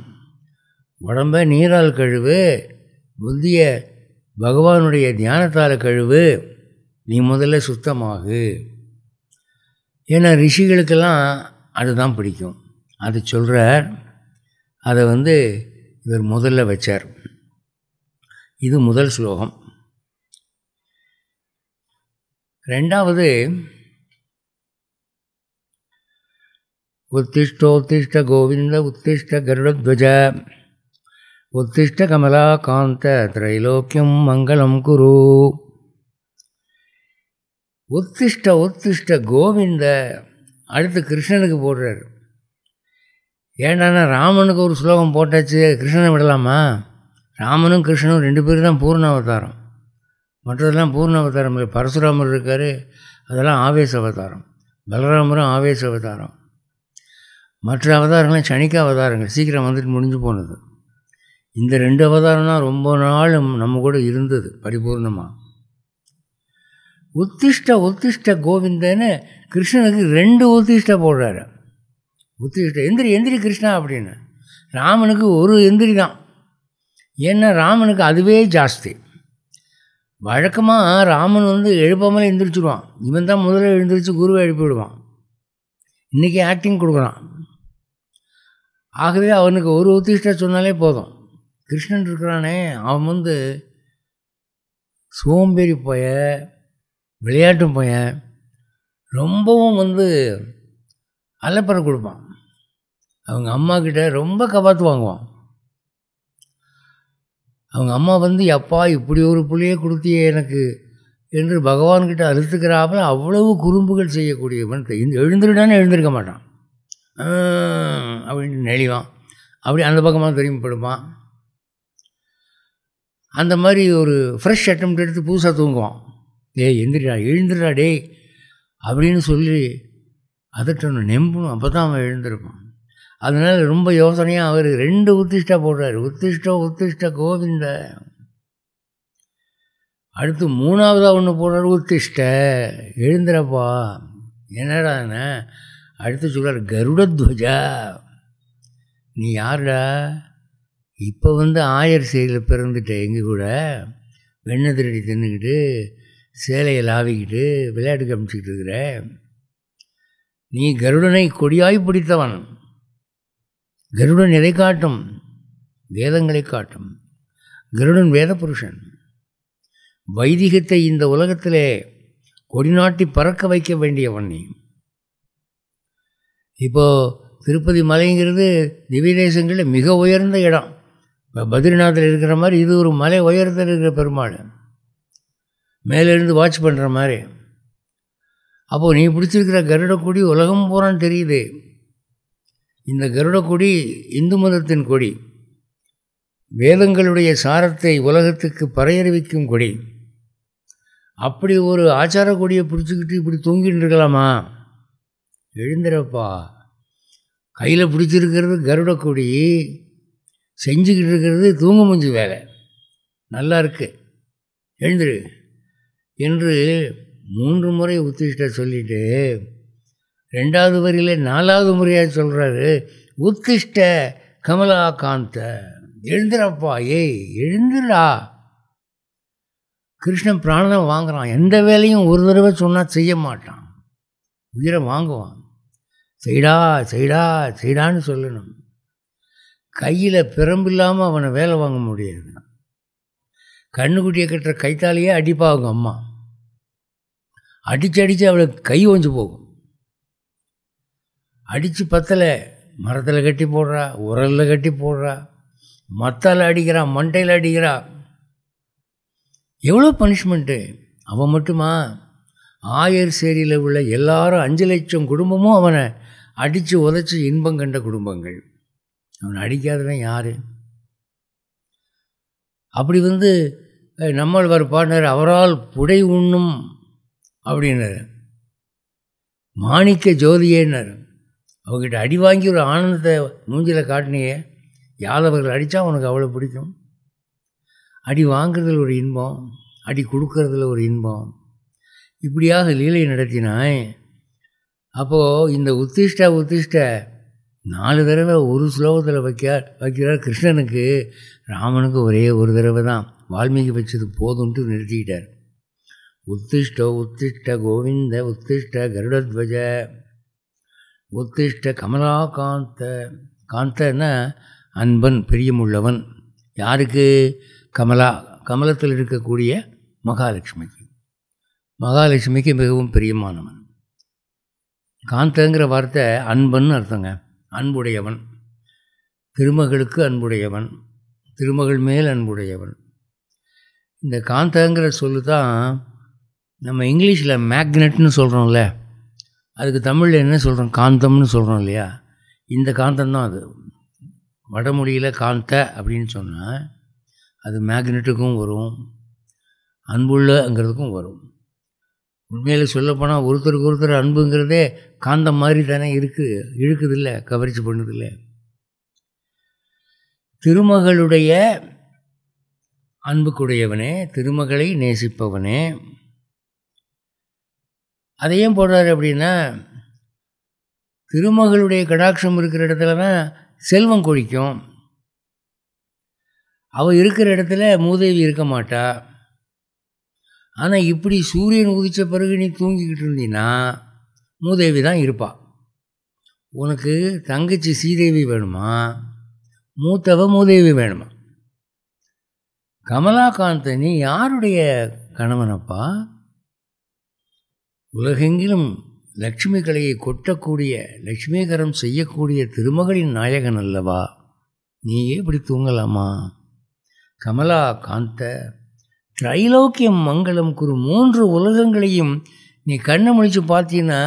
உடம்ப நீரால் கழுவு புத்திய பகவானுடைய தியானத்தால் கழுவு நீ முதல்ல சுத்தமாகு ஏன்னா ரிஷிகளுக்கெல்லாம் அதுதான் பிடிக்கும் அது சொல்கிறார் அதை வந்து இவர் முதல்ல வச்சார் இது முதல் ஸ்லோகம் ரெண்டாவது உத்திஷ்டோத்திஷ்ட கோவிந்த உத்திஷ்ட கருடத்வஜ உத்திஷ்ட கமலா காந்த திரைலோக்கியம் மங்களம் குரு உத்திஷ்ட உத்திஷ்ட கோவிந்த அடுத்து கிருஷ்ணனுக்கு போடுறார் ஏன்னா ராமனுக்கு ஒரு ஸ்லோகம் போட்டாச்சு கிருஷ்ணனை விடலாமா ராமனும் கிருஷ்ணனும் ரெண்டு பேரும் தான் பூர்ண அவதாரம் மற்றதெல்லாம் பூர்ண அவதாரம் இல்லை பரசுராமர் இருக்கார் அதெல்லாம் ஆவேச அவதாரம் பலராமரும் ஆவேச அவதாரம் மற்ற அவதாரங்கள்லாம் சனிக்க அவதாரங்கள் சீக்கிரம் வந்துட்டு முடிஞ்சு போனது இந்த ரெண்டு அவதாரம் தான் ரொம்ப நாள் நம்ம கூட இருந்தது பரிபூர்ணமாக உத்திஷ்ட உத்திஷ்ட கோவிந்தன்னு கிருஷ்ணனுக்கு ரெண்டு உத்திஷ்ட போடுறாரு உத்திஷ்ட எந்திரி எந்திரி கிருஷ்ணா அப்படின்னு ராமனுக்கு ஒரு எந்திரி தான் ஏன்னா ராமனுக்கு அதுவே ஜாஸ்தி வழக்கமாக ராமன் வந்து எழுப்பாமலே எழுந்திரிச்சிடுவான் இவன் தான் முதல்ல எழுந்திரிச்சு குருவை எழுப்பிவிடுவான் இன்றைக்கி ஆக்டிங் கொடுக்குறான் ஆகவே அவனுக்கு ஒரு உத்திஷ்ட சொன்னாலே போதும் கிருஷ்ணன் இருக்கிறானே அவன் வந்து சோம்பேறி போய விளையாட்டு பையன் ரொம்பவும் வந்து அலப்பறை கொடுப்பான் அவங்க அம்மாக்கிட்ட ரொம்ப கபாத்து வாங்குவான் அவங்க அம்மா வந்து எப்பா இப்படி ஒரு புள்ளியை கொடுத்தியே எனக்கு என்று பகவான்கிட்ட அறுத்துக்கிறாப்பில் அவ்வளவு குறும்புகள் செய்யக்கூடியவன் எழுந்திருடான்னு எழுந்திருக்க மாட்டான் அப்படின்னு நெளிவான் அப்படி அந்த பக்கமாக திரும்பிப்படுப்பான் அந்த மாதிரி ஒரு ஃப்ரெஷ் அட்டம் எடுத்து புதுசாக தூங்குவான் டே எந்திரா எழுந்துடா டே அப்படின்னு சொல்லி அதட்டணும் நெம்பணும் அப்போ தான் அவன் எழுந்திருப்பான் அதனால் ரொம்ப யோசனையாக அவர் ரெண்டு உத்திஷ்டா போடுறாரு உத்திஷ்டோ உத்திஷ்ட கோவிந்த அடுத்து மூணாவதாக ஒன்று போடுறாரு உத்திஷ்ட எழுந்துறப்பா என்னடாண்ண அடுத்து சொல்கிறார் கருடத்வஜா நீ யாருடா இப்போ வந்து ஆயர் செயலில் பிறந்துட்ட எங்கள் கூட வெண்ணை தின்னுக்கிட்டு சேலையை லாவிக்கிட்டு விளையாட்டு காமிச்சிக்கிட்டு இருக்கிற நீ கருடனை கொடியாய் பிடித்தவன் கருடன் எதை காட்டும் வேதங்களை காட்டும் கருடன் வேத புருஷன் வைதிகத்தை இந்த உலகத்திலே கொடிநாட்டி பறக்க வைக்க வேண்டியவன் நீ இப்போது திருப்பதி மலைங்கிறது திவ்ய தேசங்களில் மிக உயர்ந்த இடம் இப்போ பத்ரிநாத்தில் இருக்கிற மாதிரி இது ஒரு மலை உயரத்தில் இருக்கிற பெருமாள் மேலேருந்து வாட்ச் பண்ணுற மாதிரி அப்போது நீ பிடிச்சிருக்கிற கருடக்கொடி உலகம் போகிறான் தெரியுது இந்த கருடக்கொடி இந்து மதத்தின் கொடி வேதங்களுடைய சாரத்தை உலகத்துக்கு பறையறிவிக்கும் கொடி அப்படி ஒரு ஆச்சார கொடியை பிடிச்சிக்கிட்டு இப்படி தூங்கிட்டு இருக்கலாமா எழுந்திரப்பா கையில் பிடிச்சிருக்கிறது கருடக்கொடி செஞ்சுக்கிட்டு இருக்கிறது தூங்க முடிஞ்சு வேலை நல்லா இருக்குது எழுந்துரு என்று மூன்று முறை உத்திஷ்ட சொல்லிட்டு ரெண்டாவது வரியில் நாலாவது முறையாக சொல்கிறாரு உத்திஷ்ட கமலாகாந்த எழுந்திரப்பா ஏய் எழுந்துடா கிருஷ்ணன் பிராணனை வாங்குகிறான் எந்த வேலையும் ஒரு தடவை சொன்னால் செய்ய மாட்டான் உயிரை வாங்குவான் செய்டா செய்டா செய்டான்னு சொல்லணும் கையில் பிரம்பில்லாமல் அவனை வேலை வாங்க முடியாது கண்ணுக்குட்டியை கட்டுற கைத்தாலேயே அடிப்பாகும் அம்மா அடித்து அடித்து அவளுக்கு கை ஒஞ்சு போகும் அடித்து பத்தலை மரத்தில் கட்டி போடுறா உரலில் கட்டி போடுறா மத்தால் அடிக்கிறா மண்டையில் அடிக்கிறா எவ்வளோ பனிஷ்மெண்ட்டு அவன் மட்டுமா ஆயர் சேரியில் உள்ள எல்லாரும் அஞ்சு லட்சம் குடும்பமும் அவனை அடித்து உதச்சி இன்பம் கண்ட குடும்பங்கள் அவனை அடிக்காதவன் யார் அப்படி வந்து நம்மள்வர் பாடினர் அவரால் புடை உண்ணும் அப்படின்னாரு மாணிக்க ஜோதியேன்னாரு அவங்ககிட்ட அடி வாங்கி ஒரு ஆனந்தத்தை மூஞ்சில் காட்டினியே யாதவர்கள் அடித்தா உனக்கு அவ்வளோ பிடிக்கும் அடி வாங்குறதில் ஒரு இன்பம் அடி கொடுக்கறதுல ஒரு இன்பம் இப்படியாக லீலை நடத்தினாய் அப்போது இந்த உத்திஷ்ட உத்திஷ்ட நாலு தடவை ஒரு ஸ்லோகத்தில் வைக்க வைக்கிறார் கிருஷ்ணனுக்கு ராமனுக்கு ஒரே ஒரு தடவை தான் வால்மீகி வச்சது போதுன்ட்டு நிறுத்திக்கிட்டார் உத்திஷ்ட உத்திஷ்ட கோவிந்த உத்திஷ்ட கருடத்வஜ உத்திஷ்ட கமலாகாந்த காந்தன்னா அன்பன் பெரியமுள்ளவன் யாருக்கு கமலா கமலத்தில் இருக்கக்கூடிய மகாலட்சுமிக்கு மகாலட்சுமிக்கு மிகவும் பிரியமானவன் காந்தங்கிற வார்த்தை அன்பன் அர்த்தங்க அன்புடையவன் திருமகளுக்கு அன்புடையவன் திருமகள் மேல் அன்புடையவன் இந்த காந்தங்கிற சொல்லு தான் நம்ம இங்கிலீஷில் மேக்னெட்னு சொல்கிறோம்ல அதுக்கு தமிழில் என்ன சொல்கிறோம் காந்தம்னு சொல்கிறோம் இல்லையா இந்த காந்தம் தான் அது வடமொழியில் காந்த அப்படின்னு சொன்னால் அது மேக்னெட்டுக்கும் வரும் அன்புள்ளங்கிறதுக்கும் வரும் உண்மையில் சொல்லப்போனால் ஒருத்தருக்கு ஒருத்தர் அன்புங்கிறதே காந்தம் மாதிரி தானே இருக்குது இழுக்குதில்ல கவர்ச்சி பண்ணுதில்லை திருமகளுடைய அன்புக்குடையவனே திருமகளை நேசிப்பவனே அதையும் போடுறாரு அப்படின்னா திருமகளுடைய கடாட்சம் இருக்கிற இடத்துல தான் செல்வம் கொழிக்கும் அவள் இருக்கிற இடத்துல மூதேவி இருக்க மாட்டா ஆனால் இப்படி சூரியன் உதித்த பிறகு நீ தூங்கிக்கிட்டு இருந்தீன்னா மூதேவி தான் இருப்பாள் உனக்கு தங்கச்சி சீதேவி வேணுமா மூத்தவ மூதேவி வேணுமா கமலாகாந்த் நீ யாருடைய கணவனப்பா உலகெங்கிலும் லட்சுமி கலையை கொட்டக்கூடிய லட்சுமீகரம் செய்யக்கூடிய திருமகளின் நாயகன் அல்லவா நீயே இப்படி தூங்கலாமா கமலா காந்த திரைலோக்கியம் மங்களம் குறு மூன்று உலகங்களையும் நீ கண்ணை முடிச்சு பார்த்தீங்கன்னா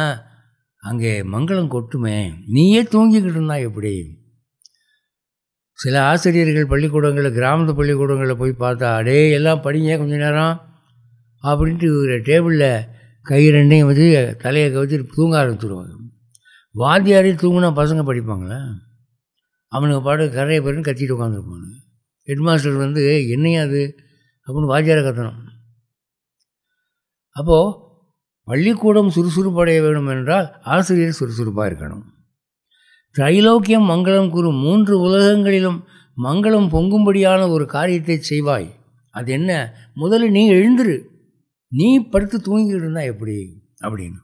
அங்கே மங்களம் கொட்டுமே நீயே தூங்கிக்கிட்டு இருந்தா எப்படி சில ஆசிரியர்கள் பள்ளிக்கூடங்களில் கிராமத்து பள்ளிக்கூடங்களில் போய் பார்த்தா அடே எல்லாம் படிங்க கொஞ்ச நேரம் அப்படின்ட்டு ஒரு டேபிளில் கை ரெண்டையும் வச்சு தலையை கவிச்சு தூங்க ஆரம்பிச்சிடுவாங்க வாத்தியாரையும் தூங்கினா பசங்க படிப்பாங்களா அவனுக்கு பாட்டு கரையை பேருன்னு கத்திட்டு உட்காந்துருப்பானு ஹெட்மாஸ்டர் வந்து என்னையா அது அப்படின்னு வாத்தியாரை கத்தணும் அப்போது பள்ளிக்கூடம் சுறுசுறுப்படைய வேண்டும் என்றால் ஆசிரியர் சுறுசுறுப்பாக இருக்கணும் திரைலோக்கியம் மங்களம் கூறும் மூன்று உலகங்களிலும் மங்களம் பொங்கும்படியான ஒரு காரியத்தை செய்வாய் அது என்ன முதல்ல நீ எழுந்துரு நீ படுத்து தூங்கிக்கிட்டு இருந்தா எப்படி அப்படின்னு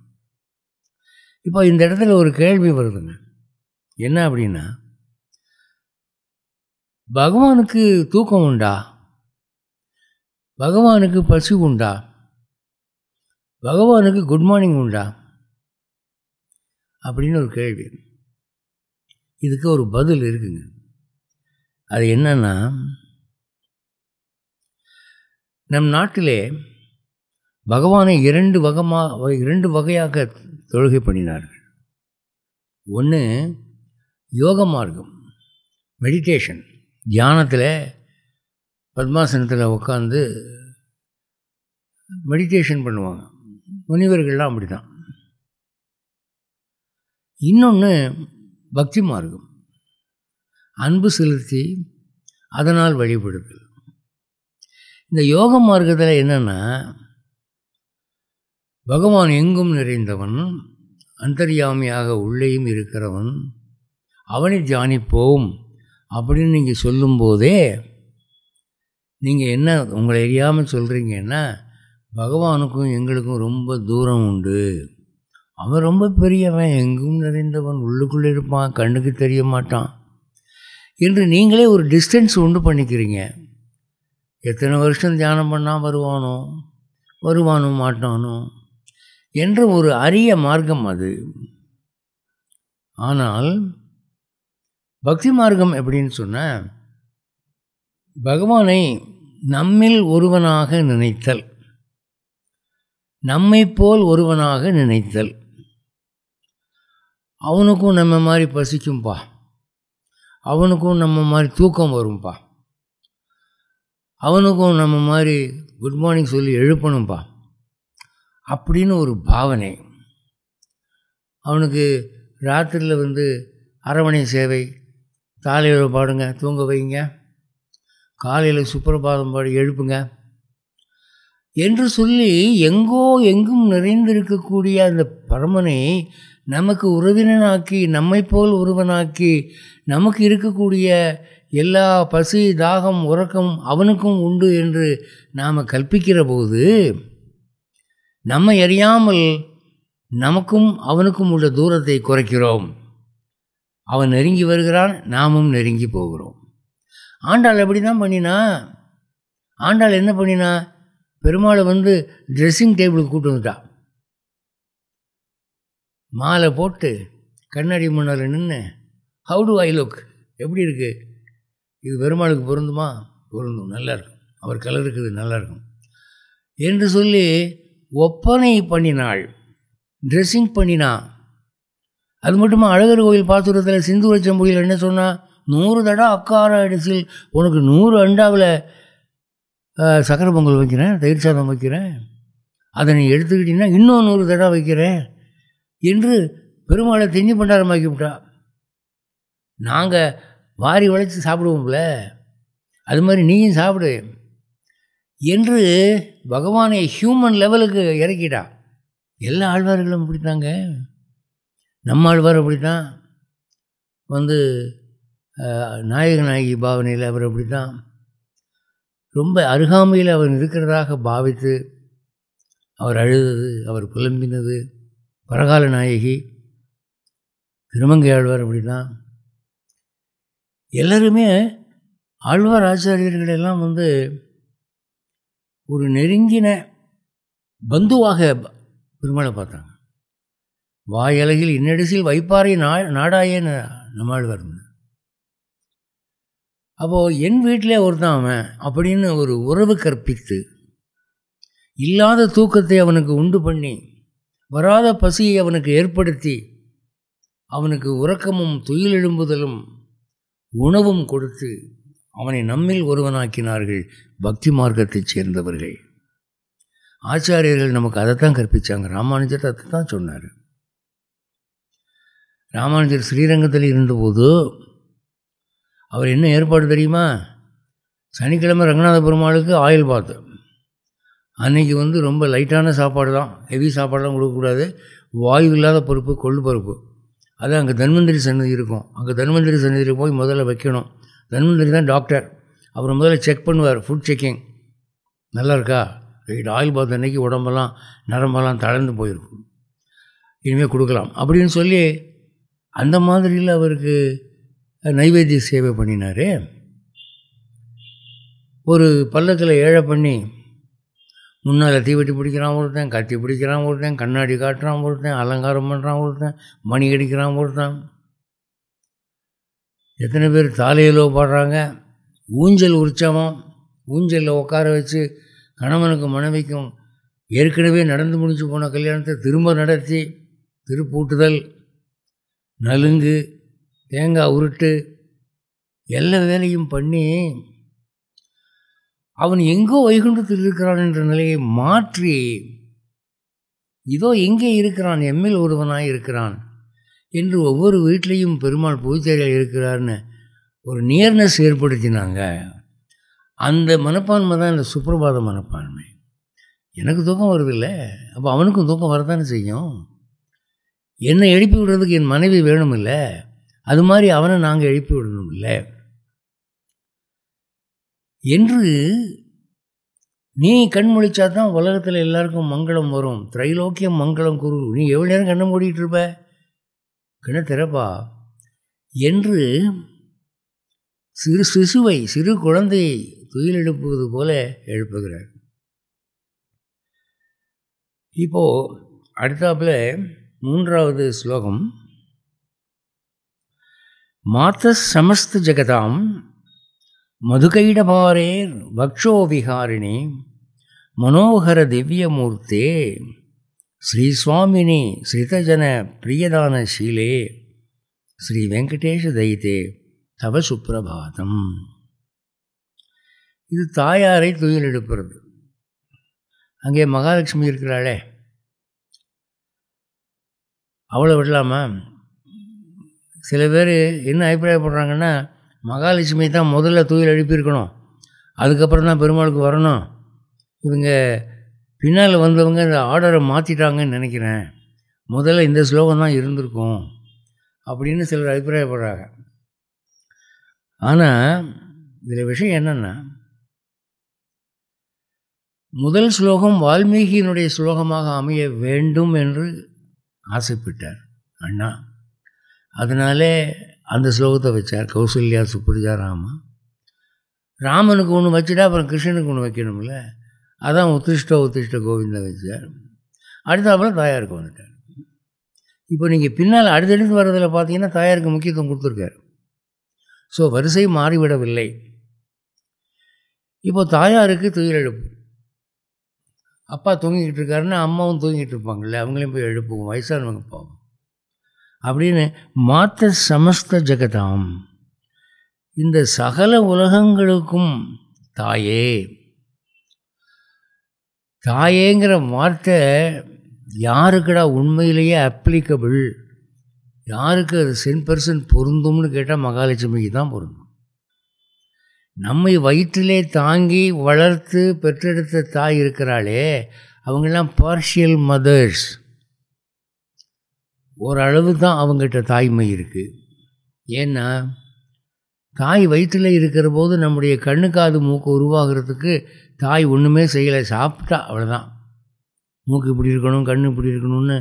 இப்போ இந்த இடத்துல ஒரு கேள்வி வருதுங்க என்ன அப்படின்னா பகவானுக்கு தூக்கம் உண்டா பகவானுக்கு பசு உண்டா பகவானுக்கு குட் மார்னிங் உண்டா அப்படின்னு ஒரு கேள்வி இதுக்கு ஒரு பதில் இருக்குங்க அது என்னன்னா நம் நாட்டிலே பகவானை இரண்டு வகமாக இரண்டு வகையாக தொழுகை பண்ணினார்கள் ஒன்று யோக மார்க்கம் மெடிடேஷன் தியானத்தில் பத்மாசனத்தில் உட்காந்து மெடிடேஷன் பண்ணுவாங்க முனிவர்கள்லாம் அப்படி தான் இன்னொன்று பக்தி மார்க்கம் அன்பு செலுத்தி அதனால் வழிபடுதல் இந்த யோக மார்க்கத்தில் என்னென்னா பகவான் எங்கும் நிறைந்தவன் அந்தர்யாமியாக உள்ளேயும் இருக்கிறவன் அவனை தியானிப்போம் அப்படின்னு நீங்கள் சொல்லும்போதே நீங்கள் என்ன உங்களை அறியாமல் சொல்கிறீங்கன்னா பகவானுக்கும் எங்களுக்கும் ரொம்ப தூரம் உண்டு அவன் ரொம்ப பெரியவன் எங்கும் நிறைந்தவன் உள்ளுக்குள்ளே இருப்பான் கண்ணுக்கு தெரிய மாட்டான் என்று நீங்களே ஒரு டிஸ்டன்ஸ் உண்டு பண்ணிக்கிறீங்க எத்தனை வருஷம் தியானம் பண்ணால் வருவானோ வருவானோ மாட்டானோ என்ற ஒரு அரிய மார்க்கம் அது ஆனால் பக்தி மார்க்கம் எப்படின்னு சொன்ன பகவானை நம்மில் ஒருவனாக நினைத்தல் நம்மை போல் ஒருவனாக நினைத்தல் அவனுக்கும் நம்ம மாதிரி பசிக்கும்பா அவனுக்கும் நம்ம மாதிரி தூக்கம் வரும்பா அவனுக்கும் நம்ம மாதிரி குட் மார்னிங் சொல்லி எழுப்பணும்பா அப்படின்னு ஒரு பாவனை அவனுக்கு ராத்திரியில் வந்து அரவணை சேவை காலையில் பாடுங்க தூங்க வைங்க காலையில் சுப்பிரபாதம் பாடி எழுப்புங்க என்று சொல்லி எங்கோ எங்கும் நிறைந்திருக்கக்கூடிய அந்த பரமனை நமக்கு உறவினனாக்கி நம்மை போல் ஒருவனாக்கி நமக்கு இருக்கக்கூடிய எல்லா பசி தாகம் உறக்கம் அவனுக்கும் உண்டு என்று நாம் கற்பிக்கிற போது நம்மை அறியாமல் நமக்கும் அவனுக்கும் உள்ள தூரத்தை குறைக்கிறோம் அவன் நெருங்கி வருகிறான் நாமும் நெருங்கி போகிறோம் ஆண்டாள் எப்படி தான் பண்ணினா ஆண்டாள் என்ன பண்ணினா பெருமாளை வந்து ட்ரெஸ்ஸிங் டேபிளுக்கு கூட்டு வந்துட்டா மாலை போட்டு கண்ணாடி முன்னால் நின்று ஹவு டு ஐ லுக் எப்படி இருக்குது இது பெருமாளுக்கு பொருந்துமா பொருந்தும் நல்லா இருக்கும் அவர் கலருக்கு நல்லா நல்லாயிருக்கும் என்று சொல்லி ஒப்பனை பண்ணினாள் ட்ரெஸ்ஸிங் பண்ணினா அது மட்டுமா அழகர் கோயில் சிந்து சிந்துவர செம்புயில் என்ன சொன்னால் நூறு தடவை அக்கார அடிசில் உனக்கு நூறு அண்டாவில் சக்கரை பொங்கல் வைக்கிறேன் தயிர் சாதம் வைக்கிறேன் அதை நீ எடுத்துக்கிட்டிங்கன்னா இன்னும் நூறு தடவை வைக்கிறேன் என்று பெருமாளை திஞ்சி பண்டாரமாக்கி விட்டா நாங்கள் வாரி வளைச்சி சாப்பிடுவோம்ல அது மாதிரி நீயும் சாப்பிடு என்று பகவானை ஹியூமன் லெவலுக்கு இறக்கிட்டா எல்லா ஆழ்வார்களும் அப்படித்தாங்க நம்ம ஆழ்வார் அப்படித்தான் வந்து நாயகநாயகி பாவனையில் அவர் அப்படித்தான் ரொம்ப அருகாமையில் அவர் இருக்கிறதாக பாவித்து அவர் அழுதது அவர் புலம்பினது பரகால நாயகி திருமங்கை ஆழ்வார் அப்படிலாம் எல்லோருமே ஆழ்வார் ஆச்சாரியர்களெல்லாம் வந்து ஒரு நெருங்கின பந்துவாக பெருமாளை பார்த்தாங்க வாயலகில் இன்னடிசில் வைப்பாறை நா நாடாயேன்னு நம்மாழ்வார் அப்போது என் வீட்டிலே ஒருத்தான் அவன் அப்படின்னு ஒரு உறவு கற்பித்து இல்லாத தூக்கத்தை அவனுக்கு உண்டு பண்ணி வராத பசியை அவனுக்கு ஏற்படுத்தி அவனுக்கு உறக்கமும் துயில் எழும்புதலும் உணவும் கொடுத்து அவனை நம்மில் ஒருவனாக்கினார்கள் பக்தி மார்க்கத்தைச் சேர்ந்தவர்கள் ஆச்சாரியர்கள் நமக்கு அதைத்தான் கற்பித்தாங்க ராமானுஜர் அதை தான் சொன்னார் ராமானுஜர் ஸ்ரீரங்கத்தில் இருந்தபோது அவர் என்ன ஏற்பாடு தெரியுமா சனிக்கிழமை ரங்கநாத பெருமாளுக்கு ஆயில் பாத்து அன்றைக்கி வந்து ரொம்ப லைட்டான சாப்பாடு தான் ஹெவி சாப்பாடெலாம் கொடுக்கக்கூடாது வாயு இல்லாத பருப்பு கொள்ளு பருப்பு அது அங்கே தன்வந்திரி சன்னதி இருக்கும் அங்கே தன்வந்திரி சன்னதியில் போய் முதல்ல வைக்கணும் தன்வந்திரி தான் டாக்டர் அவர் முதல்ல செக் பண்ணுவார் ஃபுட் செக்கிங் நல்லா இருக்கா ரைட் ஆயில் பாத் அன்னைக்கு உடம்பெல்லாம் நரம்பெல்லாம் தளர்ந்து போயிருக்கும் இனிமேல் கொடுக்கலாம் அப்படின்னு சொல்லி அந்த மாதிரியில் அவருக்கு நைவேத்திய சேவை பண்ணினார் ஒரு பள்ளத்தில் ஏழை பண்ணி முன்னால் தீ வெட்டி பிடிக்கிறான் ஒருத்தன் கத்தி பிடிக்கிறான் ஒருத்தன் கண்ணாடி காட்டுறான் ஒருத்தன் அலங்காரம் பண்ணுறான் ஒருத்தன் மணி அடிக்கிறான் ஒருத்தன் எத்தனை பேர் தாலையிலோ பாடுறாங்க ஊஞ்சல் உற்சவம் ஊஞ்சலில் உட்கார வச்சு கணவனுக்கும் மனைவிக்கும் ஏற்கனவே நடந்து முடிஞ்சு போன கல்யாணத்தை திரும்ப நடத்தி திருப்பூட்டுதல் நலுங்கு தேங்காய் உருட்டு எல்லா வேலையும் பண்ணி அவன் எங்கோ வைகுண்டத்தில் இருக்கிறான் என்ற நிலையை மாற்றி இதோ எங்கே இருக்கிறான் எம்மில் ஒருவனாய் இருக்கிறான் என்று ஒவ்வொரு வீட்லேயும் பெருமாள் பூஜைகள் இருக்கிறார்னு ஒரு நியர்னஸ் ஏற்படுத்தினாங்க அந்த மனப்பான்மை தான் இந்த சுப்பிரபாத மனப்பான்மை எனக்கு தூக்கம் வருதில்லை அப்போ அவனுக்கும் தூக்கம் வரதானே செய்யும் என்னை எழுப்பி விடுறதுக்கு என் மனைவி வேணும் இல்லை அது மாதிரி அவனை நாங்கள் எழுப்பி விடணும் இல்லை என்று நீ கண் முழிச்சா தான் உலகத்தில் எல்லாருக்கும் மங்களம் வரும் திரைலோக்கியம் மங்களம் குரு நீ எவ்வளோ நேரம் கண்ணை மூடிட்டு இருப்ப கண்ணை திறப்பா என்று சிறு சிசுவை சிறு குழந்தையை துயில் எழுப்புவது போல எழுப்புகிறார் இப்போது அடுத்தாப்பில் மூன்றாவது ஸ்லோகம் மாத்த சமஸ்த ஜெகதாம் மதுகைடபாரேர் வக்ஷோவிகாரிணி மனோகர திவ்யமூர்த்தே சுவாமினி ஸ்ரீதஜன பிரியதான சீலே ஸ்ரீ வெங்கடேஷ தைத்தே தவ சுப்பிரபாதம் இது தாயாரை துயில் எடுப்புறது அங்கே மகாலட்சுமி இருக்கிறாளே அவ்வளோ விடலாமா சில பேர் என்ன அபிப்பிராயப்படுறாங்கன்னா மகாலட்சுமி தான் முதல்ல தூயில் எழுப்பியிருக்கணும் அதுக்கப்புறம் தான் பெருமாளுக்கு வரணும் இவங்க பின்னால் வந்தவங்க இந்த ஆர்டரை மாற்றிட்டாங்கன்னு நினைக்கிறேன் முதல்ல இந்த ஸ்லோகம் தான் இருந்திருக்கும் அப்படின்னு சிலர் அபிப்பிராயப்படுறாங்க ஆனால் இதில் விஷயம் என்னென்னா முதல் ஸ்லோகம் வால்மீகியினுடைய ஸ்லோகமாக அமைய வேண்டும் என்று ஆசைப்பட்டார் அண்ணா அதனாலே அந்த ஸ்லோகத்தை வச்சார் கௌசல்யா சுப்ரஜா ராமா ராமனுக்கு ஒன்று வச்சுட்டா அப்புறம் கிருஷ்ணனுக்கு ஒன்று வைக்கணும்ல அதான் உத்திருஷ்ட உத்திருஷ்ட கோவிந்தை வச்சார் அடுத்தாப்பில் தாயாருக்கு வந்துட்டார் இப்போ நீங்கள் பின்னால் அடுத்தடுத்து வர்றதில் பார்த்தீங்கன்னா தாயாருக்கு முக்கியத்துவம் கொடுத்துருக்காரு ஸோ வரிசை மாறிவிடவில்லை இப்போ தாயாருக்கு துயில் எழுப்பு அப்பா தூங்கிக்கிட்டு இருக்காருன்னா அம்மாவும் தூங்கிட்டு இருப்பாங்கள்ல அவங்களையும் போய் எழுப்புவோம் வயசானவங்க போவோம் அப்படின்னு மாத்த சமஸ்த ஜெகதாம் இந்த சகல உலகங்களுக்கும் தாயே தாயேங்கிற வார்த்தை யாருக்கடா உண்மையிலேயே அப்ளிகபிள் யாருக்கு அது சென் பர்சன் பொருந்தும்னு கேட்டால் மகாலட்சுமிக்கு தான் பொருந்தும் நம்மை வயிற்றிலே தாங்கி வளர்த்து பெற்றெடுத்த தாய் இருக்கிறாளே அவங்கெல்லாம் பார்ஷியல் மதர்ஸ் ஓரளவு தான் அவங்ககிட்ட தாய்மை இருக்குது ஏன்னா தாய் வயிற்றில் இருக்கிற போது நம்முடைய கண்ணு காது மூக்கு உருவாகிறதுக்கு தாய் ஒன்றுமே செய்யலை சாப்பிட்டா அவ்வளோதான் மூக்கு இப்படி இருக்கணும் கண் இப்படி இருக்கணும்னு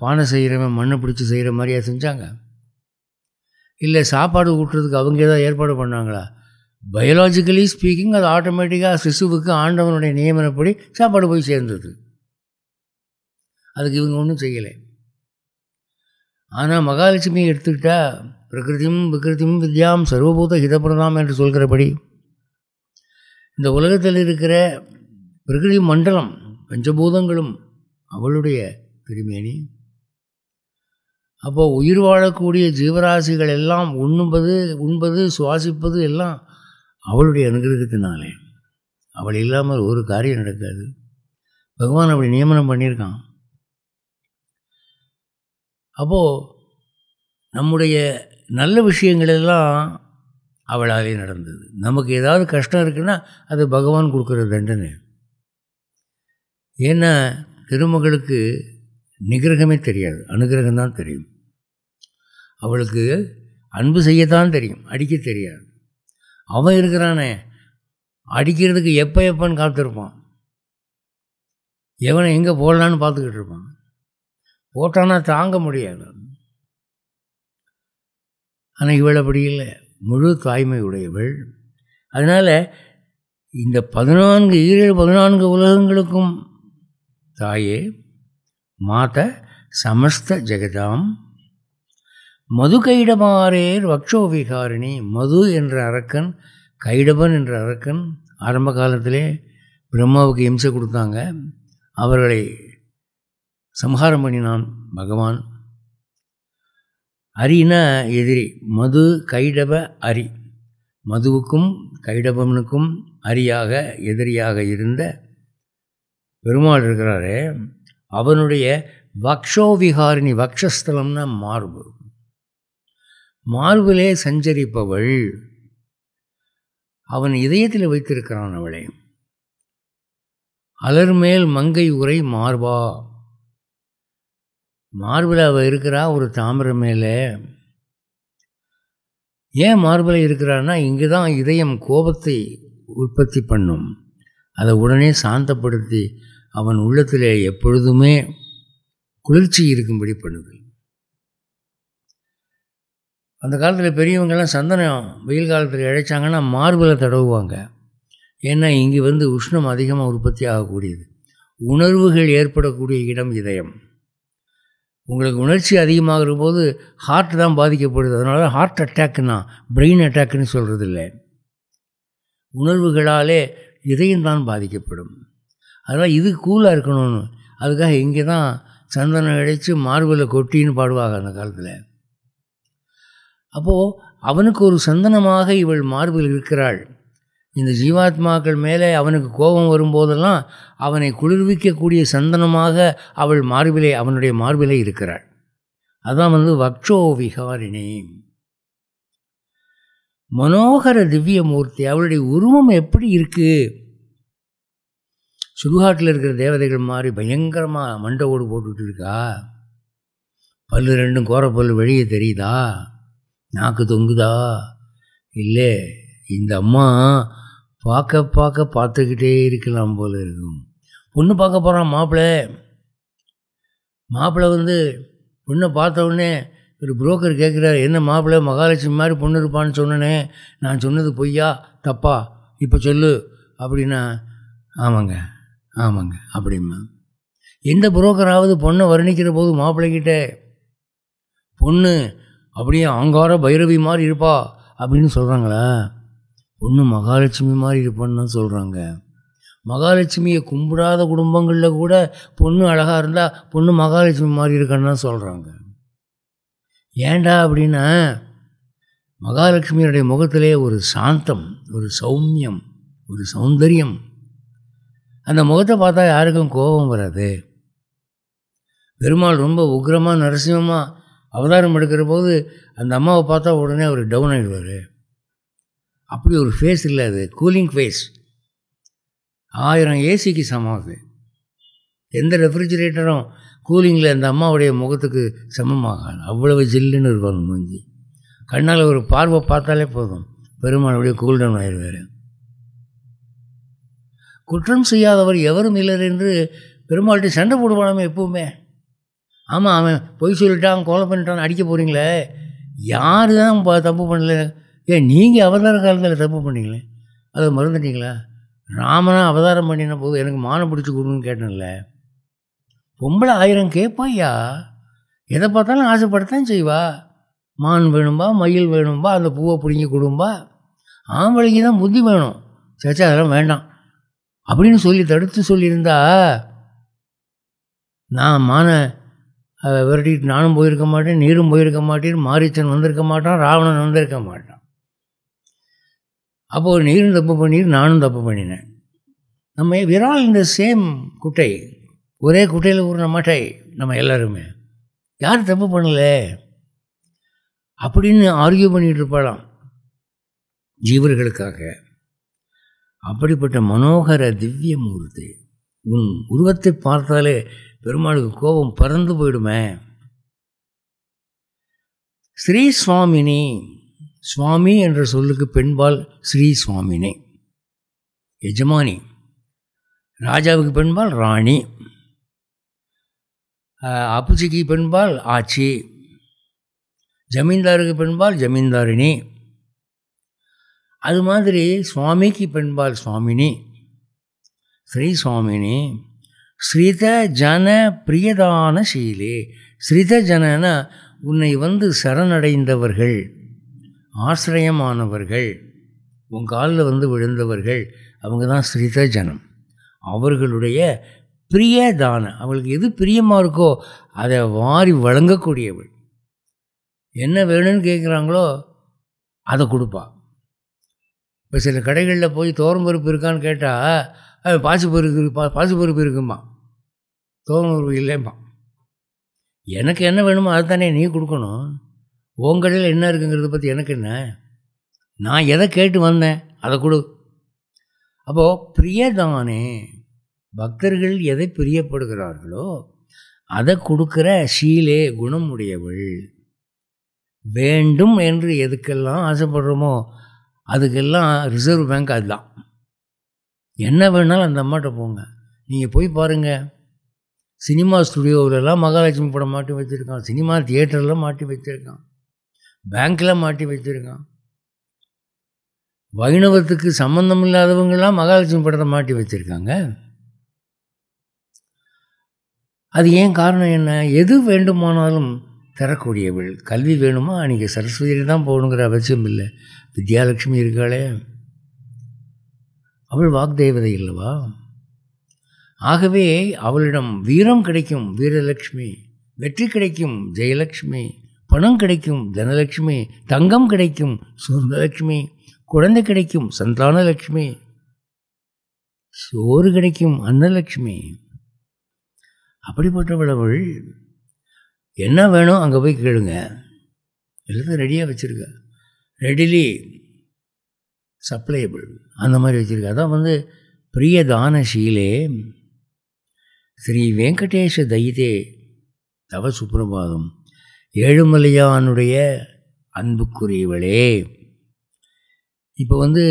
பானை செய்கிறவன் மண்ணை பிடிச்சி செய்கிற மாதிரியா செஞ்சாங்க இல்லை சாப்பாடு ஊட்டுறதுக்கு அவங்க ஏதாவது ஏற்பாடு பண்ணாங்களா பயாலஜிக்கலி ஸ்பீக்கிங் அது ஆட்டோமேட்டிக்காக சிசுவுக்கு ஆண்டவனுடைய நியமனப்படி சாப்பாடு போய் சேர்ந்தது அதுக்கு இவங்க ஒன்றும் செய்யலை ஆனால் மகாலட்சுமியை எடுத்துக்கிட்டால் பிரகிருதியும் விகிருதியும் வித்யாம் சர்வபூத ஹிதப்பிரதாம் என்று சொல்கிறபடி இந்த உலகத்தில் இருக்கிற பிரகிருதி மண்டலம் பஞ்சபூதங்களும் அவளுடைய திருமேனி அப்போ உயிர் வாழக்கூடிய ஜீவராசிகள் எல்லாம் உண்ணும்பது உண்பது சுவாசிப்பது எல்லாம் அவளுடைய அனுகிரகத்தினாலே அவள் இல்லாமல் ஒரு காரியம் நடக்காது பகவான் அப்படி நியமனம் பண்ணியிருக்கான் அப்போது நம்முடைய நல்ல விஷயங்களெல்லாம் அவளாலே நடந்தது நமக்கு ஏதாவது கஷ்டம் இருக்குன்னா அது பகவான் கொடுக்குற தண்டனை ஏன்னா திருமகளுக்கு நிகிரகமே தெரியாது அனுகிரகம்தான் தான் தெரியும் அவளுக்கு அன்பு செய்யத்தான் தெரியும் அடிக்க தெரியாது அவன் இருக்கிறானே அடிக்கிறதுக்கு எப்போ எப்போன்னு காத்திருப்பான் எவனை எங்கே போடலான்னு பார்த்துக்கிட்டு இருப்பான் போட்டானா தாங்க முடியாது ஆனால் இவள் அப்படி இல்லை முழு தாய்மை உடையவள் அதனால் இந்த பதினான்கு ஈரல் பதினான்கு உலகங்களுக்கும் தாயே மாத சமஸ்த ஜெகதாம் மது கைடமாரேர் வக்ஷோ மது என்ற அரக்கன் கைடபன் என்ற அரக்கன் ஆரம்ப காலத்திலே பிரம்மாவுக்கு இம்சை கொடுத்தாங்க அவர்களை சம்ஹாரம் பண்ணினான் பகவான் அரினா எதிரி மது கைடப அரி மதுவுக்கும் கைடபனுக்கும் அரியாக எதிரியாக இருந்த பெருமாள் இருக்கிறாரு அவனுடைய வக்ஷோவிகாரிணி வக்ஷஸ்தலம்னா மார்பு மார்பிலே சஞ்சரிப்பவள் அவன் இதயத்தில் வைத்திருக்கிறான் அவளை அலர்மேல் மங்கை உரை மார்பா மார்பிளாவை அவள் இருக்கிறா ஒரு தாமிர மேலே ஏன் மார்பில் இருக்கிறான்னா இங்கே தான் இதயம் கோபத்தை உற்பத்தி பண்ணும் அதை உடனே சாந்தப்படுத்தி அவன் உள்ளத்தில் எப்பொழுதுமே குளிர்ச்சி இருக்கும்படி பண்ணுது அந்த காலத்தில் பெரியவங்கெல்லாம் சந்தனம் வெயில் காலத்தில் இழைச்சாங்கன்னா மார்பிளை தடவுவாங்க ஏன்னா இங்கே வந்து உஷ்ணம் அதிகமாக உற்பத்தி ஆகக்கூடியது உணர்வுகள் ஏற்படக்கூடிய இடம் இதயம் உங்களுக்கு உணர்ச்சி அதிகமாகிற போது ஹார்ட் தான் பாதிக்கப்படுது அதனால ஹார்ட் அட்டாக்னா பிரெயின் அட்டாக்னு சொல்கிறது இல்லை உணர்வுகளாலே இதயம் தான் பாதிக்கப்படும் அதனால் இது கூலாக இருக்கணும்னு அதுக்காக இங்கே தான் சந்தனம் இழைச்சி மார்பில் கொட்டின்னு பாடுவாங்க அந்த காலத்தில் அப்போது அவனுக்கு ஒரு சந்தனமாக இவள் மார்பில் இருக்கிறாள் இந்த ஜீவாத்மாக்கள் மேலே அவனுக்கு கோபம் வரும்போதெல்லாம் அவனை குளிர்விக்கக்கூடிய சந்தனமாக அவள் மார்பிலே அவனுடைய மார்பிலே இருக்கிறாள் அதான் வந்து வக்ஷோ விகாரிணி மனோகர திவ்ய மூர்த்தி அவளுடைய உருவம் எப்படி இருக்குது சுடுகாட்டில் இருக்கிற தேவதைகள் மாதிரி பயங்கரமாக மண்டை ஓடு போட்டுக்கிட்டு இருக்கா பல்லு ரெண்டும் கோரப்பல்லு வெளியே தெரியுதா நாக்கு தொங்குதா இல்லை இந்த அம்மா பார்க்க பார்க்க பார்த்துக்கிட்டே இருக்கலாம் போல் இருக்கும் பொண்ணு பார்க்க போகிறான் மாப்பிள்ளை மாப்பிள்ளை வந்து பொண்ணை பார்த்த உடனே ஒரு புரோக்கர் கேட்குறாரு என்ன மாப்பிள்ளை மகாலட்சுமி மாதிரி பொண்ணு இருப்பான்னு சொன்னனே நான் சொன்னது பொய்யா தப்பா இப்போ சொல்லு அப்படின்னா ஆமாங்க ஆமாங்க அப்படிம்மா எந்த புரோக்கராவது பொண்ணை வர்ணிக்கிற போது மாப்பிள்ளைக்கிட்ட பொண்ணு அப்படியே ஆங்கார பைரவி மாதிரி இருப்பா அப்படின்னு சொல்கிறாங்களா ஒன்று மகாலட்சுமி மாதிரி இருப்பேன்னு சொல்கிறாங்க மகாலட்சுமியை கும்பிடாத குடும்பங்களில் கூட பொண்ணு அழகாக இருந்தால் பொண்ணு மகாலட்சுமி மாதிரி இருக்கன்னு சொல்கிறாங்க ஏண்டா அப்படின்னா மகாலட்சுமியினுடைய முகத்திலே ஒரு சாந்தம் ஒரு சௌமியம் ஒரு சௌந்தரியம் அந்த முகத்தை பார்த்தா யாருக்கும் கோபம் வராது பெருமாள் ரொம்ப உக்ரமாக நரசிம்மமாக அவதாரம் எடுக்கிற போது அந்த அம்மாவை பார்த்தா உடனே அவர் டவுன் ஆகிடுவார் அப்படி ஒரு ஃபேஸ் இல்லை அது கூலிங் ஃபேஸ் ஆயிரம் ஏசிக்கு சமம் அது எந்த ரெஃப்ரிஜிரேட்டரும் கூலிங்கில் அந்த அம்மாவுடைய முகத்துக்கு சமமாக அவ்வளவு ஜில்லுன்னு இருக்கும் மூஞ்சி கண்ணால் ஒரு பார்வை பார்த்தாலே போதும் பெருமானுடைய கூல்டன் ஆயிடுவார் குற்றம் செய்யாதவர் எவரும் இல்லை என்று பெருமாள்கிட்ட சண்டை போடுவானாமே எப்பவுமே ஆமாம் அவன் பொய் சொல்லிட்டான் கோலம் பண்ணிட்டான் அடிக்க போகிறீங்களே யார் தான் தப்பு பண்ணல ஏன் நீங்கள் அவதார காலத்தில் தப்பு பண்ணீங்களே அதை மறந்துட்டீங்களா ராமனாக அவதாரம் பண்ணின போது எனக்கு மானம் பிடிச்சி கொடுன்னு கேட்டேன்ல பொம்பளை ஆயிரம் கேட்பாய்யா எதை பார்த்தாலும் ஆசைப்படத்தான் செய்வா மான் வேணும்பா மயில் வேணும்பா அந்த பூவை பிடிங்கி கொடும்பா ஆம்பளைக்கு தான் புத்தி வேணும் சச்சா அதெல்லாம் வேண்டாம் அப்படின்னு சொல்லி தடுத்து சொல்லியிருந்தா நான் மானை விரட்டிட்டு நானும் போயிருக்க மாட்டேன் நீரும் போயிருக்க மாட்டேன் மாரிச்சன் வந்திருக்க மாட்டான் ராவணன் வந்திருக்க மாட்டான் அப்போது நீரும் தப்பு பண்ணிடு நானும் தப்பு பண்ணினேன் நம்ம விரால் இந்த சேம் குட்டை ஒரே குட்டையில் ஊறின மாட்டை நம்ம எல்லாருமே யார் தப்பு பண்ணலை அப்படின்னு ஆர்கியூ பண்ணிகிட்டு இருப்பாளாம் ஜீவர்களுக்காக அப்படிப்பட்ட மனோகர திவ்ய மூர்த்தி உன் உருவத்தை பார்த்தாலே பெருமாளுக்கு கோபம் பறந்து போயிடுமே ஸ்ரீ சுவாமினி சுவாமி என்ற சொல்லுக்கு பெண்பால் ஸ்ரீ சுவாமினே எஜமானி ராஜாவுக்கு பெண்பால் ராணி அப்புச்சிக்கு பெண்பால் ஆட்சி ஜமீன்தாருக்கு பெண்பால் ஜமீன்தாரினி அது மாதிரி சுவாமிக்கு பெண்பால் சுவாமினி ஸ்ரீ சுவாமினி ஸ்ரீத ஜன பிரியதான சீலே ஸ்ரீத ஜனனா உன்னை வந்து சரணடைந்தவர்கள் ஆசிரியமானவர்கள் உன் காலில் வந்து விழுந்தவர்கள் அவங்க தான் ஸ்ரீத ஜனம் அவர்களுடைய பிரிய அவளுக்கு எது பிரியமாக இருக்கோ அதை வாரி வழங்கக்கூடியவள் என்ன வேணும்னு கேட்குறாங்களோ அதை கொடுப்பா இப்போ சில கடைகளில் போய் தோரம் பருப்பு இருக்கான்னு கேட்டால் பாசி பருப்பு பா பாசி பருப்பு இருக்குமா தோரம் பருப்பு இல்லைம்மா எனக்கு என்ன வேணுமோ அதுதானே நீ கொடுக்கணும் உன் என்ன இருக்குங்கிறத பற்றி எனக்கு என்ன நான் எதை கேட்டு வந்தேன் அதை கொடு அப்போது பிரியதானே பக்தர்கள் எதை பிரியப்படுகிறார்களோ அதை கொடுக்குற சீலே குணம் உடையவள் வேண்டும் என்று எதுக்கெல்லாம் ஆசைப்படுறோமோ அதுக்கெல்லாம் ரிசர்வ் பேங்க் அதுதான் என்ன வேணாலும் அந்த அம்மாட்ட போங்க நீங்கள் போய் பாருங்கள் சினிமா ஸ்டுடியோவிலலாம் மகாலட்சுமி படம் மாட்டி வச்சுருக்கான் சினிமா தியேட்டரெலாம் மாட்டி வச்சுருக்கான் பேங்க்கில் மாட்டி வச்சுருக்கான் வைணவத்துக்கு சம்மந்தம் இல்லாதவங்களாம் மகாலட்சுமி படத்தை மாட்டி வச்சுருக்காங்க அது ஏன் காரணம் என்ன எது வேண்டுமானாலும் தரக்கூடியவள் கல்வி வேணுமா நீங்கள் சரஸ்வதி தான் போகணுங்கிற அவசியம் இல்லை வித்யாலட்சுமி இருக்காளே அவள் வாக்தேவதை இல்லவா ஆகவே அவளிடம் வீரம் கிடைக்கும் வீரலட்சுமி வெற்றி கிடைக்கும் ஜெயலட்சுமி பணம் கிடைக்கும் தனலட்சுமி தங்கம் கிடைக்கும் சுவர்ணலட்சுமி குழந்தை கிடைக்கும் சந்தான லட்சுமி சோறு கிடைக்கும் அன்னலட்சுமி அப்படிப்பட்டவளவள் என்ன வேணும் அங்கே போய் கேளுங்க எல்லாத்தையும் ரெடியாக வச்சுருக்க ரெடிலி சப்ளைபிள் அந்த மாதிரி வச்சுருக்க அதான் வந்து பிரிய சீலே ஸ்ரீ வெங்கடேஷ தைதே தவ சுப்பிரபாதம் ஏழுமலையானுடைய அன்புக்குரியவளே இப்போ வந்து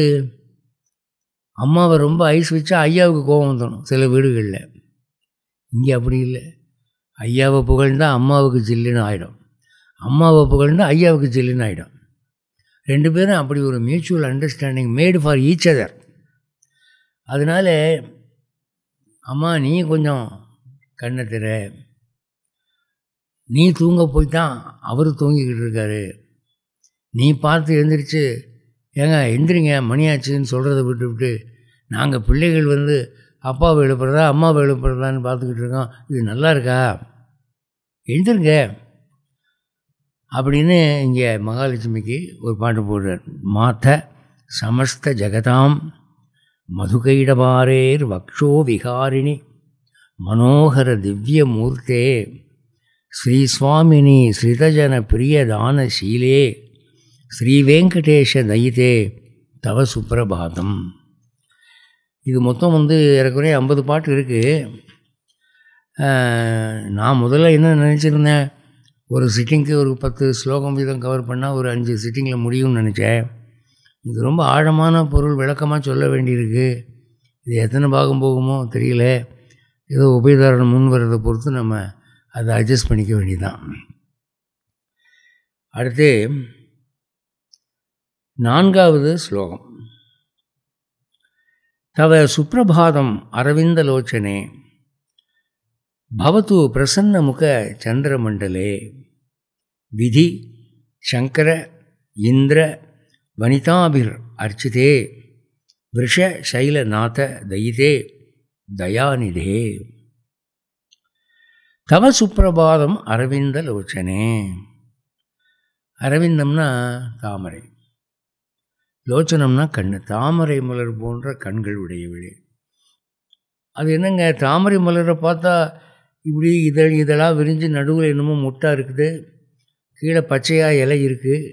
அம்மாவை ரொம்ப ஐஸ் வச்சா ஐயாவுக்கு கோபம் வந்துடும் சில வீடுகளில் இங்கே அப்படி இல்லை ஐயாவை புகழ்ந்தால் அம்மாவுக்கு ஜில்லுன்னு ஆகிடும் அம்மாவை புகழ்ந்தால் ஐயாவுக்கு ஜில்லுன்னு ஆகிடும் ரெண்டு பேரும் அப்படி ஒரு mutual understanding made for each other அதனால் அம்மா நீ கொஞ்சம் கண்ணை திற நீ தூங்க போய்தான் அவர் தூங்கிக்கிட்டு இருக்காரு நீ பார்த்து எழுந்திரிச்சு ஏங்க எந்திரிங்க மணியாச்சுன்னு சொல்கிறத விட்டு விட்டு நாங்கள் பிள்ளைகள் வந்து அப்பாவை எழுப்புறதா அம்மாவை எழுப்புறதான்னு பார்த்துக்கிட்டு இருக்கோம் இது நல்லா இருக்கா எழுந்திருங்க அப்படின்னு இங்கே மகாலட்சுமிக்கு ஒரு பாட்டு போடுறார் மாத்த சமஸ்த ஜெகதாம் மதுகைடபாரேர் வக்ஷோ விகாரிணி மனோகர திவ்ய மூர்த்தே ஸ்ரீ சுவாமினி ஸ்ரீதஜன சீலே ஸ்ரீ வெங்கடேஷ ஸ்ரீவேங்கடேஷ தவ சுப்பிரபாதம் இது மொத்தம் வந்து ஏறக்குறைய ஐம்பது பாட்டு இருக்குது நான் முதல்ல என்ன நினச்சிருந்தேன் ஒரு சிட்டிங்க்கு ஒரு பத்து ஸ்லோகம் வீதம் கவர் பண்ணால் ஒரு அஞ்சு சிட்டிங்கில் முடியும்னு நினச்சேன் இது ரொம்ப ஆழமான பொருள் விளக்கமாக சொல்ல வேண்டியிருக்கு இது எத்தனை பாகம் போகுமோ தெரியல ஏதோ உபயதாரணம் முன் வர்றதை பொறுத்து நம்ம அதை அட்ஜஸ்ட் பண்ணிக்க வேண்டியதான் அடுத்து நான்காவது ஸ்லோகம் தவ சுப்பிரபாதம் லோச்சனே பவத்து பிரசன்னமுக சந்திரமண்டலே விதி சங்கர இந்திர வனிதாபிர் அர்ச்சிதே சைலநாத தயிதே தயாநிதே தவ சுப்பிரபாதம் அரவிந்த லோச்சனே அரவிந்தம்னா தாமரை லோச்சனம்னா கண் தாமரை மலர் போன்ற கண்கள் உடையவளே அது என்னங்க தாமரை மலரை பார்த்தா இப்படி இதழ் இதழாக விரிஞ்சு நடுவில் என்னமோ முட்டாக இருக்குது கீழே பச்சையாக இலை இருக்குது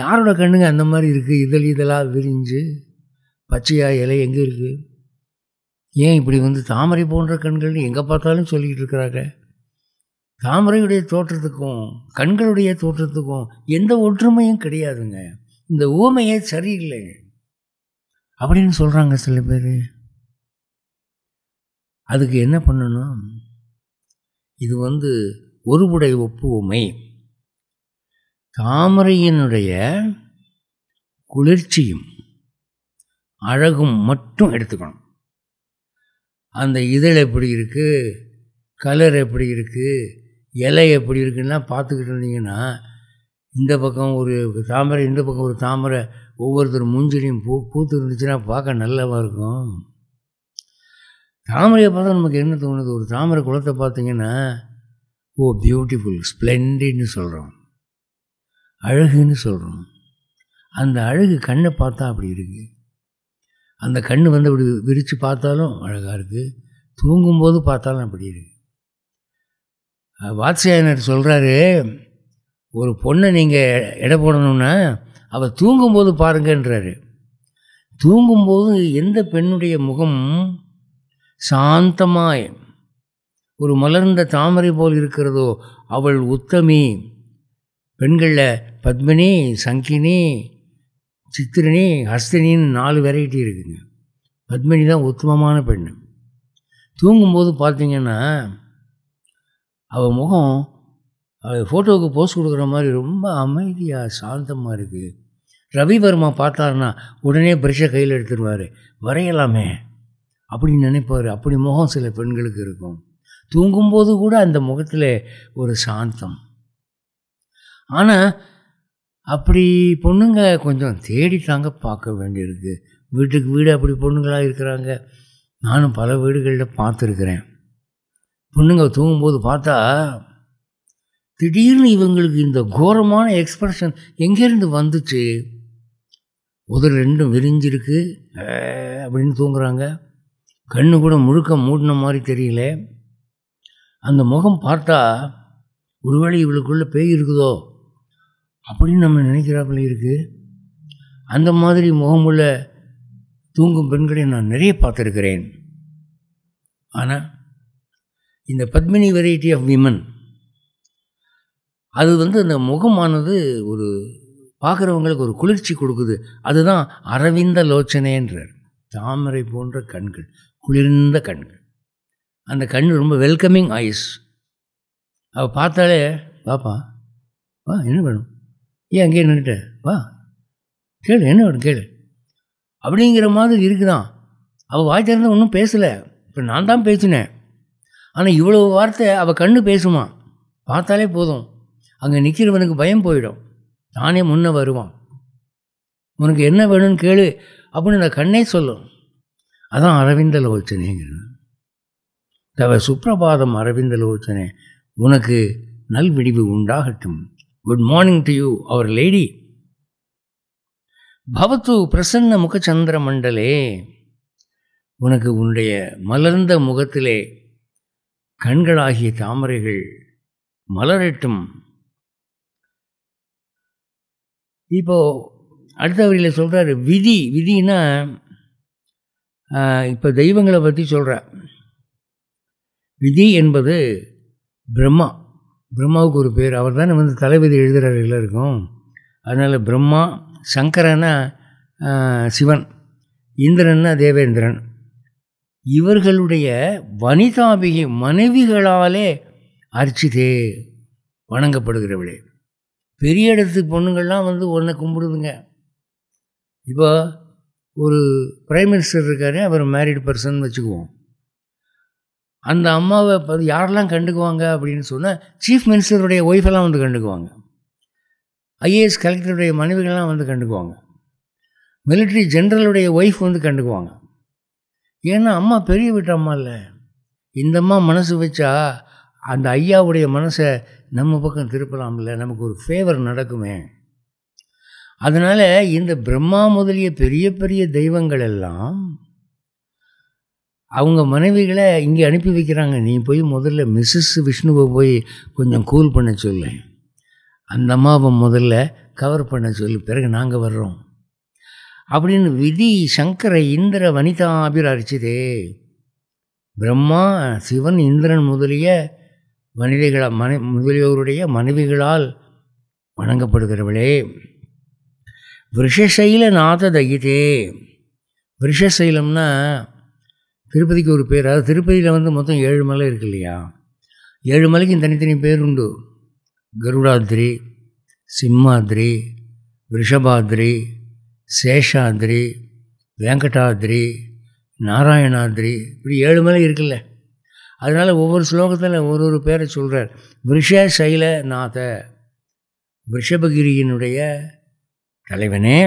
யாரோட கண்ணுங்க அந்த மாதிரி இருக்குது இதழ் இதழாக விரிஞ்சு பச்சையாக இலை எங்கே இருக்குது ஏன் இப்படி வந்து தாமரை போன்ற கண்கள் எங்கே பார்த்தாலும் சொல்லிக்கிட்டு இருக்கிறாங்க தாமரையுடைய தோற்றத்துக்கும் கண்களுடைய தோற்றத்துக்கும் எந்த ஒற்றுமையும் கிடையாதுங்க இந்த ஊமையே சரியில்லை அப்படின்னு சொல்கிறாங்க சில பேர் அதுக்கு என்ன பண்ணணும் இது வந்து ஒருபுடை ஒப்புமை தாமரையினுடைய குளிர்ச்சியும் அழகும் மட்டும் எடுத்துக்கணும் அந்த இதழ் எப்படி இருக்குது கலர் எப்படி இருக்குது இலை எப்படி இருக்குன்னா பார்த்துக்கிட்டு இருந்தீங்கன்னா இந்த பக்கம் ஒரு தாமரை இந்த பக்கம் ஒரு தாமரை ஒவ்வொருத்தர் மூஞ்சிலையும் பூ பூத்து இருந்துச்சுன்னா பார்க்க நல்லவாக இருக்கும் தாமரையை பார்த்தா நமக்கு என்ன தோணுது ஒரு தாமரை குளத்தை பார்த்தீங்கன்னா ஓ பியூட்டிஃபுல் ஸ்ப்ளெண்டின்னு சொல்கிறோம் அழகுன்னு சொல்கிறோம் அந்த அழகு கண்ணை பார்த்தா அப்படி இருக்குது அந்த கண் வந்து அப்படி விரித்து பார்த்தாலும் அழகாக இருக்குது தூங்கும்போது பார்த்தாலும் அப்படி இருக்குது வாத்சியாயனர் சொல்கிறாரு ஒரு பொண்ணை நீங்கள் எடை போடணும்னா அவள் தூங்கும்போது பாருங்கன்றாரு தூங்கும்போது எந்த பெண்ணுடைய முகம் சாந்தமாய் ஒரு மலர்ந்த தாமரை போல் இருக்கிறதோ அவள் உத்தமி பெண்களில் பத்மினி சங்கினி சித்திரனி ஹஸ்தினின்னு நாலு வெரைட்டி இருக்குதுங்க பத்மினி தான் உத்தமமான பெண் தூங்கும்போது பார்த்திங்கன்னா அவள் முகம் அவள் ஃபோட்டோவுக்கு போஸ்ட் கொடுக்குற மாதிரி ரொம்ப அமைதியாக சாந்தமாக இருக்குது ரவிவர்மா பார்த்தாருன்னா உடனே பிரஷை கையில் எடுத்துருவார் வரையலாமே அப்படின்னு நினைப்பார் அப்படி முகம் சில பெண்களுக்கு இருக்கும் தூங்கும்போது கூட அந்த முகத்தில் ஒரு சாந்தம் ஆனால் அப்படி பொண்ணுங்க கொஞ்சம் தேடி தாங்க பார்க்க வேண்டியிருக்கு வீட்டுக்கு வீடு அப்படி பொண்ணுங்களாக இருக்கிறாங்க நானும் பல வீடுகளில் பார்த்துருக்குறேன் பொண்ணுங்க தூங்கும்போது பார்த்தா திடீர்னு இவங்களுக்கு இந்த கோரமான எக்ஸ்பிரஷன் எங்கேருந்து வந்துச்சு உதடு ரெண்டும் விரிஞ்சிருக்கு அப்படின்னு தூங்குறாங்க கண்ணு கூட முழுக்க மூடின மாதிரி தெரியல அந்த முகம் பார்த்தா ஒருவேளை இவளுக்குள்ளே பேய் இருக்குதோ அப்படின்னு நம்ம நினைக்கிறாப்புல இருக்குது அந்த மாதிரி முகமுள்ள தூங்கும் பெண்களை நான் நிறைய பார்த்துருக்கிறேன் ஆனால் இந்த பத்மினி வெரைட்டி ஆஃப் விமன் அது வந்து அந்த முகமானது ஒரு பார்க்குறவங்களுக்கு ஒரு குளிர்ச்சி கொடுக்குது அதுதான் அரவிந்த லோச்சனைன்றார் தாமரை போன்ற கண்கள் குளிர்ந்த கண்கள் அந்த கண் ரொம்ப வெல்கமிங் ஐஸ் அவள் பார்த்தாலே பாப்பா வா என்ன வேணும் ஏன் அங்கேயே நின்றுட்டு வா கேளு என்ன வேணும் கேளு அப்படிங்கிற மாதிரி இருக்குதான் அவள் வாய் திறந்த ஒன்றும் பேசலை இப்போ நான் தான் பேசினேன் ஆனால் இவ்வளோ வார்த்தை அவள் கண்ணு பேசுமா பார்த்தாலே போதும் அங்கே நிற்கிறவனுக்கு பயம் போயிடும் நானே முன்னே வருவான் உனக்கு என்ன வேணும்னு கேளு அப்படின்னு அந்த கண்ணே சொல்லும் அதான் அரவிந்த லோச்சனைங்கிறது தவ சுப்பிரபாதம் அரவிந்த லோச்சனை உனக்கு நல்விடிவு உண்டாகட்டும் good morning to you our lady பவத்து பிரசன்ன முகச்சந்திர மண்டலே உனக்கு உன்னுடைய மலர்ந்த முகத்திலே கண்களாகிய தாமரைகள் மலரட்டும் இப்போ அடுத்த வரியில் சொல்கிறாரு விதி விதினா இப்போ தெய்வங்களை பற்றி சொல்கிற விதி என்பது பிரம்மா பிரம்மாவுக்கு ஒரு பேர் அவர் தானே வந்து தளபதி எழுதுகிறார்கள் இருக்கும் அதனால் பிரம்மா சங்கரன்னா சிவன் இந்திரன்னா தேவேந்திரன் இவர்களுடைய வனிதாபிகை மனைவிகளாலே அர்ச்சிதே வணங்கப்படுகிறவளே பெரிய இடத்து பொண்ணுங்கள்லாம் வந்து ஒன்றை கும்பிடுதுங்க இப்போ ஒரு பிரைம் மினிஸ்டர் இருக்காரு அவர் மேரிட் பர்சன் வச்சுக்குவோம் அந்த அம்மாவை பார்த்து யாரெல்லாம் கண்டுக்குவாங்க அப்படின்னு சொன்னால் சீஃப் மினிஸ்டருடைய ஒய்ஃபெல்லாம் வந்து கண்டுக்குவாங்க ஐஏஎஸ் கலெக்டருடைய மனைவிகள்லாம் வந்து கண்டுக்குவாங்க மிலிட்ரி ஜென்ரலுடைய ஒய்ஃப் வந்து கண்டுக்குவாங்க ஏன்னா அம்மா பெரிய வீட்டு அம்மா இல்லை இந்த அம்மா மனசு வச்சா அந்த ஐயாவுடைய மனசை நம்ம பக்கம் திருப்பலாம்ல நமக்கு ஒரு ஃபேவர் நடக்குமே அதனால் இந்த பிரம்மா முதலிய பெரிய பெரிய தெய்வங்கள் எல்லாம் அவங்க மனைவிகளை இங்கே அனுப்பி வைக்கிறாங்க நீ போய் முதல்ல மிஸ்ஸஸ் விஷ்ணுவை போய் கொஞ்சம் கூல் பண்ண சொல்லு அந்த அம்மாவை முதல்ல கவர் பண்ண சொல்லு பிறகு நாங்கள் வர்றோம் அப்படின்னு விதி சங்கர இந்திர வனிதா வனிதாபிராரிச்சதே பிரம்மா சிவன் இந்திரன் முதலிய மனிதர்களால் மனை முதலியோருடைய மனைவிகளால் வணங்கப்படுகிறவளே விஷசைல நாத தகிதே விஷசைலம்னா திருப்பதிக்கு ஒரு பேர் அதாவது திருப்பதியில் வந்து மொத்தம் ஏழு மலை இருக்கு இல்லையா ஏழு மலைக்கும் தனித்தனி பேர் உண்டு கருடாத்ரி சிம்மாத்ரி ரிஷபாத்ரி சேஷாத்ரி வெங்கடாத்ரி நாராயணாத்ரி இப்படி ஏழு மலை இருக்குல்ல அதனால் ஒவ்வொரு ஸ்லோகத்தில் ஒரு ஒரு பேரை சொல்கிறார் விஷ சைல நாத ரிஷபகிரியினுடைய தலைவனே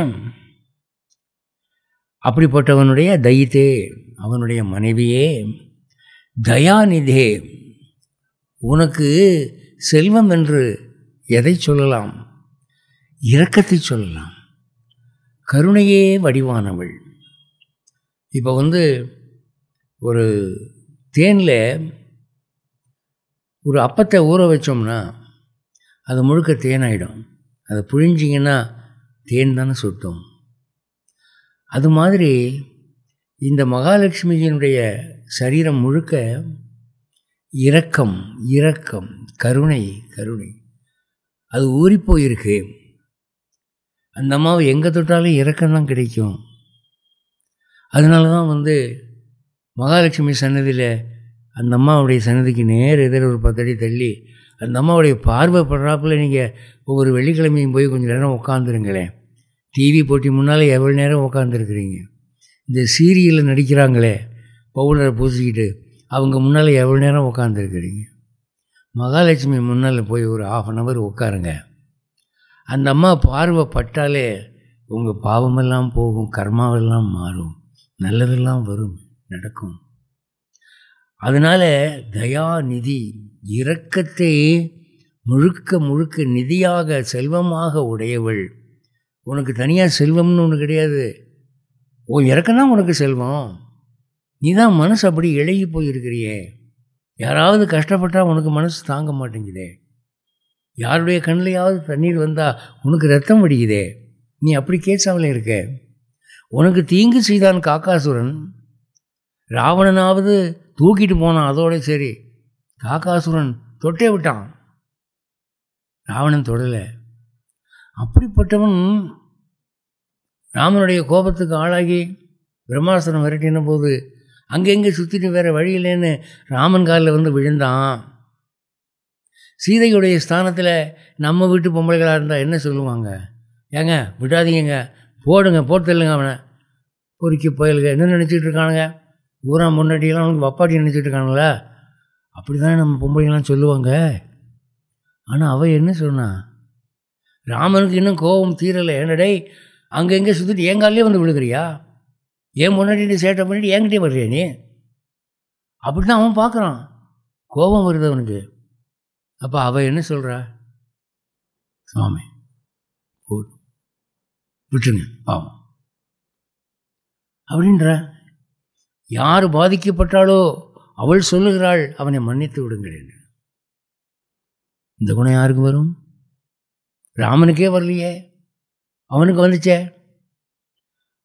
அப்படிப்பட்டவனுடைய தைத்தே அவனுடைய மனைவியே தயாநிதே உனக்கு செல்வம் என்று எதை சொல்லலாம் இரக்கத்தை சொல்லலாம் கருணையே வடிவானவள் இப்போ வந்து ஒரு தேனில் ஒரு அப்பத்தை ஊற வச்சோம்னா அது முழுக்க தேனாயிடும் அதை புழிஞ்சிங்கன்னா தேன் தானே சுட்டும் அது மாதிரி இந்த மகாலட்சுமியினுடைய சரீரம் முழுக்க இரக்கம் இரக்கம் கருணை கருணை அது ஊறிப்போயிருக்கு அந்த அம்மாவை எங்கே தொட்டாலும் இறக்கம்தான் கிடைக்கும் அதனால தான் வந்து மகாலட்சுமி சன்னதியில் அந்த அம்மாவுடைய சன்னதிக்கு நேர் எதிர ஒரு பத்தடி தள்ளி அந்த அம்மாவுடைய பார்வை படுறாப்பில் நீங்கள் ஒவ்வொரு வெள்ளிக்கிழமையும் போய் கொஞ்சம் நேரம் உட்காந்துருங்களேன் டிவி போட்டி முன்னால் எவ்வளோ நேரம் உட்காந்துருக்குறீங்க இந்த சீரியலில் நடிக்கிறாங்களே பவுடரை பூசிக்கிட்டு அவங்க முன்னால் எவ்வளோ நேரம் உட்காந்துருக்குறீங்க மகாலட்சுமி முன்னால் போய் ஒரு ஆஃப் அன் ஹவர் உட்காருங்க அந்த அம்மா பார்வை பட்டாலே உங்கள் பாவமெல்லாம் போகும் கர்மாவெல்லாம் மாறும் நல்லதெல்லாம் வரும் நடக்கும் அதனால் தயாநிதி இரக்கத்தை முழுக்க முழுக்க நிதியாக செல்வமாக உடையவள் உனக்கு தனியாக செல்வம்னு ஒன்று கிடையாது ஓ இறக்கம்தான் உனக்கு செல்வம் நீ தான் மனசு அப்படி இழகி போயிருக்கிறியே யாராவது கஷ்டப்பட்டால் உனக்கு மனசு தாங்க மாட்டேங்குதே யாருடைய கண்ணிலையாவது தண்ணீர் வந்தால் உனக்கு ரத்தம் வடிக்குதே நீ அப்படி கேட்காமலே இருக்க உனக்கு தீங்கு செய்தான் காக்காசுரன் ராவணனாவது தூக்கிட்டு போனான் அதோட சரி காக்காசுரன் தொட்டே விட்டான் ராவணன் தொடலை அப்படிப்பட்டவன் ராமனுடைய கோபத்துக்கு ஆளாகி பிரம்மாசனம் விரட்டின போது அங்கெங்கே சுற்றிட்டு வேறு வழி இல்லைன்னு ராமன் காலில் வந்து விழுந்தான் சீதையுடைய ஸ்தானத்தில் நம்ம வீட்டு பொம்பளைகளாக இருந்தால் என்ன சொல்லுவாங்க ஏங்க விடாதீங்க போடுங்க போட்டுல்லுங்க அவனை பொறுக்கி போயிலுங்க என்ன நினச்சிட்டு இருக்கானுங்க ஊரா முன்னாடியெல்லாம் அவனுக்கு வப்பாட்டி நினச்சிட்டு இருக்கானுங்களா அப்படி தானே நம்ம பொம்பளைங்களாம் சொல்லுவாங்க ஆனால் அவள் என்ன சொன்னான் ராமனுக்கு இன்னும் கோபம் தீரலை என்னடை அங்கங்கே சுற்றிட்டு என் வந்து விழுகிறியா ஏன் முன்னாடி நீ சேட்டை பண்ணிட்டு என்கிட்டே வர்றியா நீ அப்படின்னா அவன் பார்க்குறான் கோபம் வருது அவனுக்கு அப்போ அவள் என்ன சொல்கிறா சுவாமி போட்டு விட்டுருங்க பாவம் அப்படின்ற யார் பாதிக்கப்பட்டாலோ அவள் சொல்லுகிறாள் அவனை மன்னித்து விடுங்கள் என்று இந்த குணம் யாருக்கு வரும் ராமனுக்கே வரலையே அவனுக்கு வந்துச்சே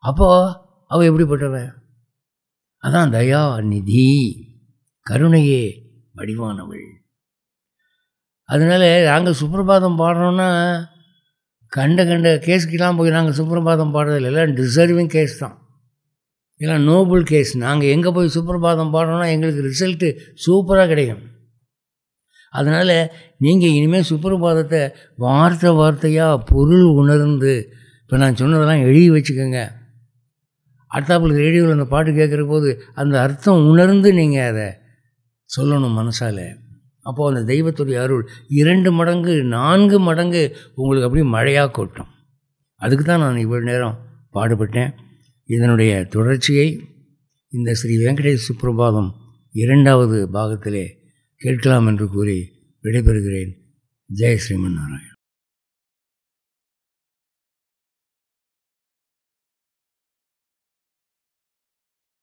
அப்போது அவள் எப்படிப்பட்டவன் அதான் தயா நிதி கருணையே வடிவானவள் அதனால் நாங்கள் சுப்பிரபாதம் பாடுறோன்னா கண்ட கண்ட கேஸுக்கெல்லாம் போய் நாங்கள் சுப்பிரபாதம் பாடுறதில்ல எல்லாம் டிசர்விங் கேஸ் தான் எல்லாம் நோபல் கேஸ் நாங்கள் எங்கே போய் சுப்பிரபாதம் பாடுறோன்னா எங்களுக்கு ரிசல்ட்டு சூப்பராக கிடைக்கும் அதனால் நீங்கள் இனிமேல் சுப்பிரபாதத்தை வார்த்தை வார்த்தையாக பொருள் உணர்ந்து இப்போ நான் சொன்னதெல்லாம் எழுதி வச்சுக்கோங்க அடுத்தாப்புல ரேடியோவில் அந்த பாட்டு கேட்குற போது அந்த அர்த்தம் உணர்ந்து நீங்கள் அதை சொல்லணும் மனசால் அப்போது அந்த தெய்வத்துடைய அருள் இரண்டு மடங்கு நான்கு மடங்கு உங்களுக்கு அப்படியே மழையாக கொட்டும் அதுக்கு தான் நான் இவ்வளோ நேரம் பாடுபட்டேன் இதனுடைய தொடர்ச்சியை இந்த ஸ்ரீ வெங்கடேஷ் சுப்பிரபாதம் இரண்டாவது பாகத்திலே கேட்கலாம் என்று கூறி விடைபெறுகிறேன் ஜெய் ஸ்ரீமன் நாராயண்